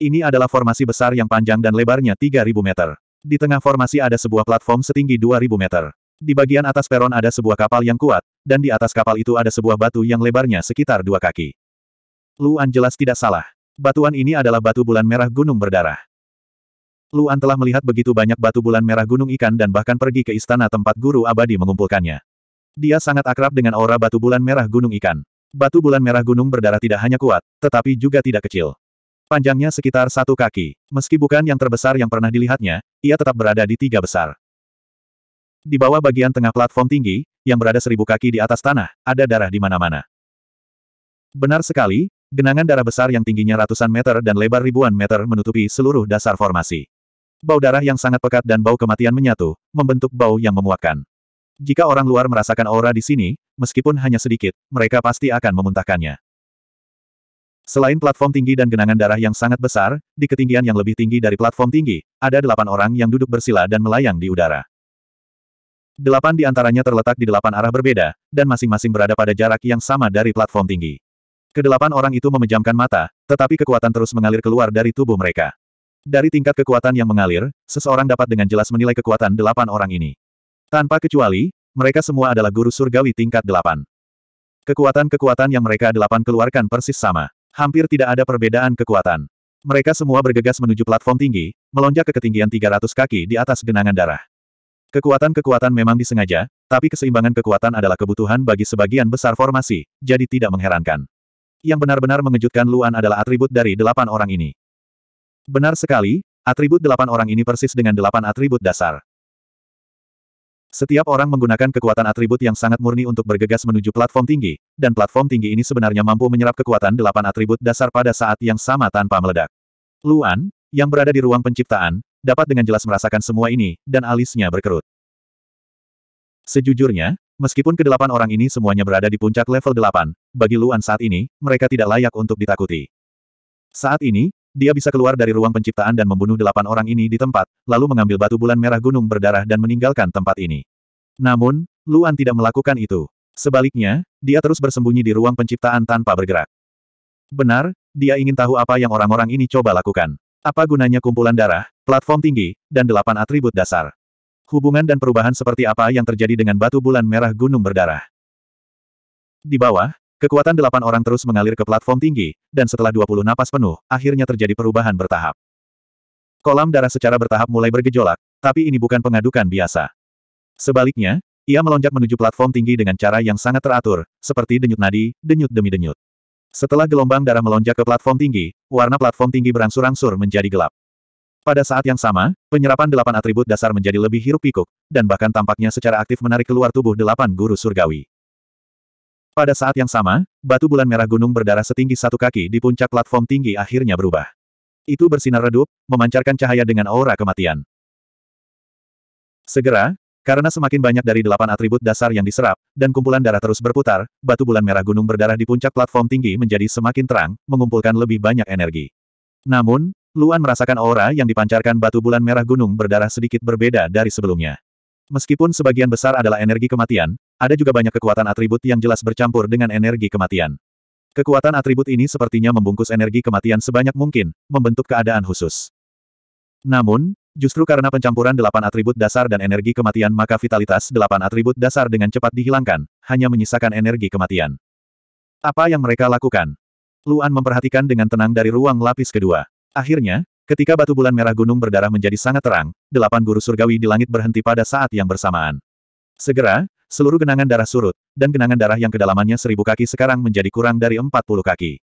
Ini adalah formasi besar yang panjang dan lebarnya 3.000 meter. Di tengah formasi ada sebuah platform setinggi 2.000 meter. Di bagian atas peron ada sebuah kapal yang kuat, dan di atas kapal itu ada sebuah batu yang lebarnya sekitar dua kaki. Luan jelas tidak salah. Batuan ini adalah batu bulan merah gunung berdarah. Luan telah melihat begitu banyak batu bulan merah gunung ikan dan bahkan pergi ke istana tempat guru abadi mengumpulkannya. Dia sangat akrab dengan aura batu bulan merah gunung ikan. Batu bulan merah gunung berdarah tidak hanya kuat, tetapi juga tidak kecil. Panjangnya sekitar satu kaki. Meski bukan yang terbesar yang pernah dilihatnya, ia tetap berada di tiga besar. Di bawah bagian tengah platform tinggi, yang berada seribu kaki di atas tanah, ada darah di mana-mana. Benar sekali, Genangan darah besar yang tingginya ratusan meter dan lebar ribuan meter menutupi seluruh dasar formasi. Bau darah yang sangat pekat dan bau kematian menyatu, membentuk bau yang memuakkan. Jika orang luar merasakan aura di sini, meskipun hanya sedikit, mereka pasti akan memuntahkannya. Selain platform tinggi dan genangan darah yang sangat besar, di ketinggian yang lebih tinggi dari platform tinggi, ada delapan orang yang duduk bersila dan melayang di udara. Delapan di antaranya terletak di delapan arah berbeda, dan masing-masing berada pada jarak yang sama dari platform tinggi. Kedelapan orang itu memejamkan mata, tetapi kekuatan terus mengalir keluar dari tubuh mereka. Dari tingkat kekuatan yang mengalir, seseorang dapat dengan jelas menilai kekuatan delapan orang ini. Tanpa kecuali, mereka semua adalah guru surgawi tingkat delapan. Kekuatan-kekuatan yang mereka delapan keluarkan persis sama. Hampir tidak ada perbedaan kekuatan. Mereka semua bergegas menuju platform tinggi, melonjak ke ketinggian 300 kaki di atas genangan darah. Kekuatan-kekuatan memang disengaja, tapi keseimbangan kekuatan adalah kebutuhan bagi sebagian besar formasi, jadi tidak mengherankan. Yang benar-benar mengejutkan Luan adalah atribut dari delapan orang ini. Benar sekali, atribut delapan orang ini persis dengan delapan atribut dasar. Setiap orang menggunakan kekuatan atribut yang sangat murni untuk bergegas menuju platform tinggi, dan platform tinggi ini sebenarnya mampu menyerap kekuatan delapan atribut dasar pada saat yang sama tanpa meledak. Luan, yang berada di ruang penciptaan, dapat dengan jelas merasakan semua ini, dan alisnya berkerut. Sejujurnya, Meskipun kedelapan orang ini semuanya berada di puncak level delapan, bagi Luan saat ini, mereka tidak layak untuk ditakuti. Saat ini, dia bisa keluar dari ruang penciptaan dan membunuh delapan orang ini di tempat, lalu mengambil batu bulan merah gunung berdarah dan meninggalkan tempat ini. Namun, Luan tidak melakukan itu. Sebaliknya, dia terus bersembunyi di ruang penciptaan tanpa bergerak. Benar, dia ingin tahu apa yang orang-orang ini coba lakukan. Apa gunanya kumpulan darah, platform tinggi, dan delapan atribut dasar hubungan dan perubahan seperti apa yang terjadi dengan batu bulan merah gunung berdarah. Di bawah, kekuatan delapan orang terus mengalir ke platform tinggi, dan setelah 20 napas penuh, akhirnya terjadi perubahan bertahap. Kolam darah secara bertahap mulai bergejolak, tapi ini bukan pengadukan biasa. Sebaliknya, ia melonjak menuju platform tinggi dengan cara yang sangat teratur, seperti denyut nadi, denyut demi denyut. Setelah gelombang darah melonjak ke platform tinggi, warna platform tinggi berangsur-angsur menjadi gelap. Pada saat yang sama, penyerapan delapan atribut dasar menjadi lebih hirup pikuk, dan bahkan tampaknya secara aktif menarik keluar tubuh delapan guru surgawi. Pada saat yang sama, batu bulan merah gunung berdarah setinggi satu kaki di puncak platform tinggi akhirnya berubah. Itu bersinar redup, memancarkan cahaya dengan aura kematian. Segera, karena semakin banyak dari delapan atribut dasar yang diserap, dan kumpulan darah terus berputar, batu bulan merah gunung berdarah di puncak platform tinggi menjadi semakin terang, mengumpulkan lebih banyak energi. Namun, Luan merasakan aura yang dipancarkan batu bulan merah gunung berdarah sedikit berbeda dari sebelumnya. Meskipun sebagian besar adalah energi kematian, ada juga banyak kekuatan atribut yang jelas bercampur dengan energi kematian. Kekuatan atribut ini sepertinya membungkus energi kematian sebanyak mungkin, membentuk keadaan khusus. Namun, justru karena pencampuran delapan atribut dasar dan energi kematian maka vitalitas delapan atribut dasar dengan cepat dihilangkan, hanya menyisakan energi kematian. Apa yang mereka lakukan? Luan memperhatikan dengan tenang dari ruang lapis kedua. Akhirnya, ketika batu bulan merah gunung berdarah menjadi sangat terang, delapan guru surgawi di langit berhenti pada saat yang bersamaan. Segera, seluruh genangan darah surut, dan genangan darah yang kedalamannya seribu kaki sekarang menjadi kurang dari empat puluh kaki.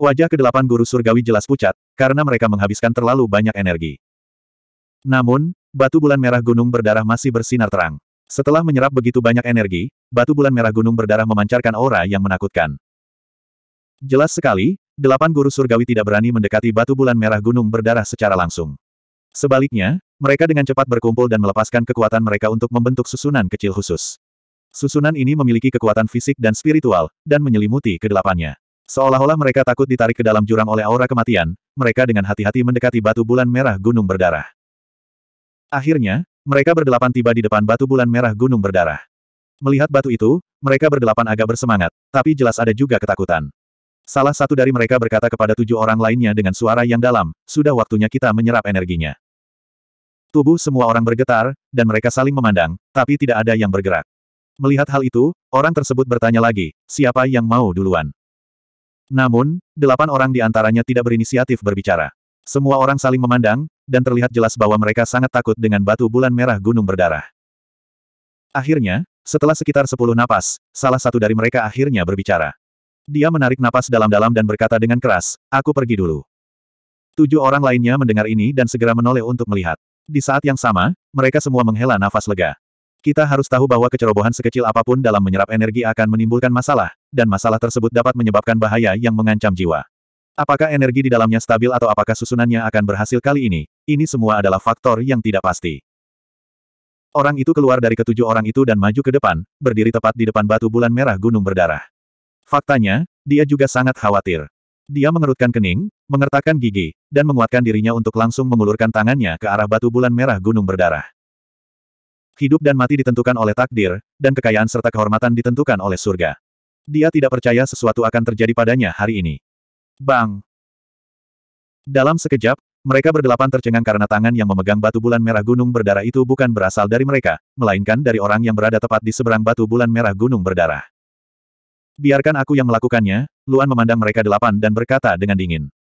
Wajah kedelapan guru surgawi jelas pucat, karena mereka menghabiskan terlalu banyak energi. Namun, batu bulan merah gunung berdarah masih bersinar terang. Setelah menyerap begitu banyak energi, batu bulan merah gunung berdarah memancarkan aura yang menakutkan. Jelas sekali, delapan guru surgawi tidak berani mendekati batu bulan merah gunung berdarah secara langsung. Sebaliknya, mereka dengan cepat berkumpul dan melepaskan kekuatan mereka untuk membentuk susunan kecil khusus. Susunan ini memiliki kekuatan fisik dan spiritual, dan menyelimuti kedelapannya. Seolah-olah mereka takut ditarik ke dalam jurang oleh aura kematian, mereka dengan hati-hati mendekati batu bulan merah gunung berdarah. Akhirnya, mereka berdelapan tiba di depan batu bulan merah gunung berdarah. Melihat batu itu, mereka berdelapan agak bersemangat, tapi jelas ada juga ketakutan. Salah satu dari mereka berkata kepada tujuh orang lainnya dengan suara yang dalam, sudah waktunya kita menyerap energinya. Tubuh semua orang bergetar, dan mereka saling memandang, tapi tidak ada yang bergerak. Melihat hal itu, orang tersebut bertanya lagi, siapa yang mau duluan? Namun, delapan orang di antaranya tidak berinisiatif berbicara. Semua orang saling memandang, dan terlihat jelas bahwa mereka sangat takut dengan batu bulan merah gunung berdarah. Akhirnya, setelah sekitar sepuluh napas, salah satu dari mereka akhirnya berbicara. Dia menarik napas dalam-dalam dan berkata dengan keras, aku pergi dulu. Tujuh orang lainnya mendengar ini dan segera menoleh untuk melihat. Di saat yang sama, mereka semua menghela nafas lega. Kita harus tahu bahwa kecerobohan sekecil apapun dalam menyerap energi akan menimbulkan masalah, dan masalah tersebut dapat menyebabkan bahaya yang mengancam jiwa. Apakah energi di dalamnya stabil atau apakah susunannya akan berhasil kali ini, ini semua adalah faktor yang tidak pasti. Orang itu keluar dari ketujuh orang itu dan maju ke depan, berdiri tepat di depan batu bulan merah gunung berdarah. Faktanya, dia juga sangat khawatir. Dia mengerutkan kening, mengertakkan gigi, dan menguatkan dirinya untuk langsung mengulurkan tangannya ke arah batu bulan merah gunung berdarah. Hidup dan mati ditentukan oleh takdir, dan kekayaan serta kehormatan ditentukan oleh surga. Dia tidak percaya sesuatu akan terjadi padanya hari ini. Bang! Dalam sekejap, mereka berdelapan tercengang karena tangan yang memegang batu bulan merah gunung berdarah itu bukan berasal dari mereka, melainkan dari orang yang berada tepat di seberang batu bulan merah gunung berdarah. Biarkan aku yang melakukannya, Luan memandang mereka delapan dan berkata dengan dingin.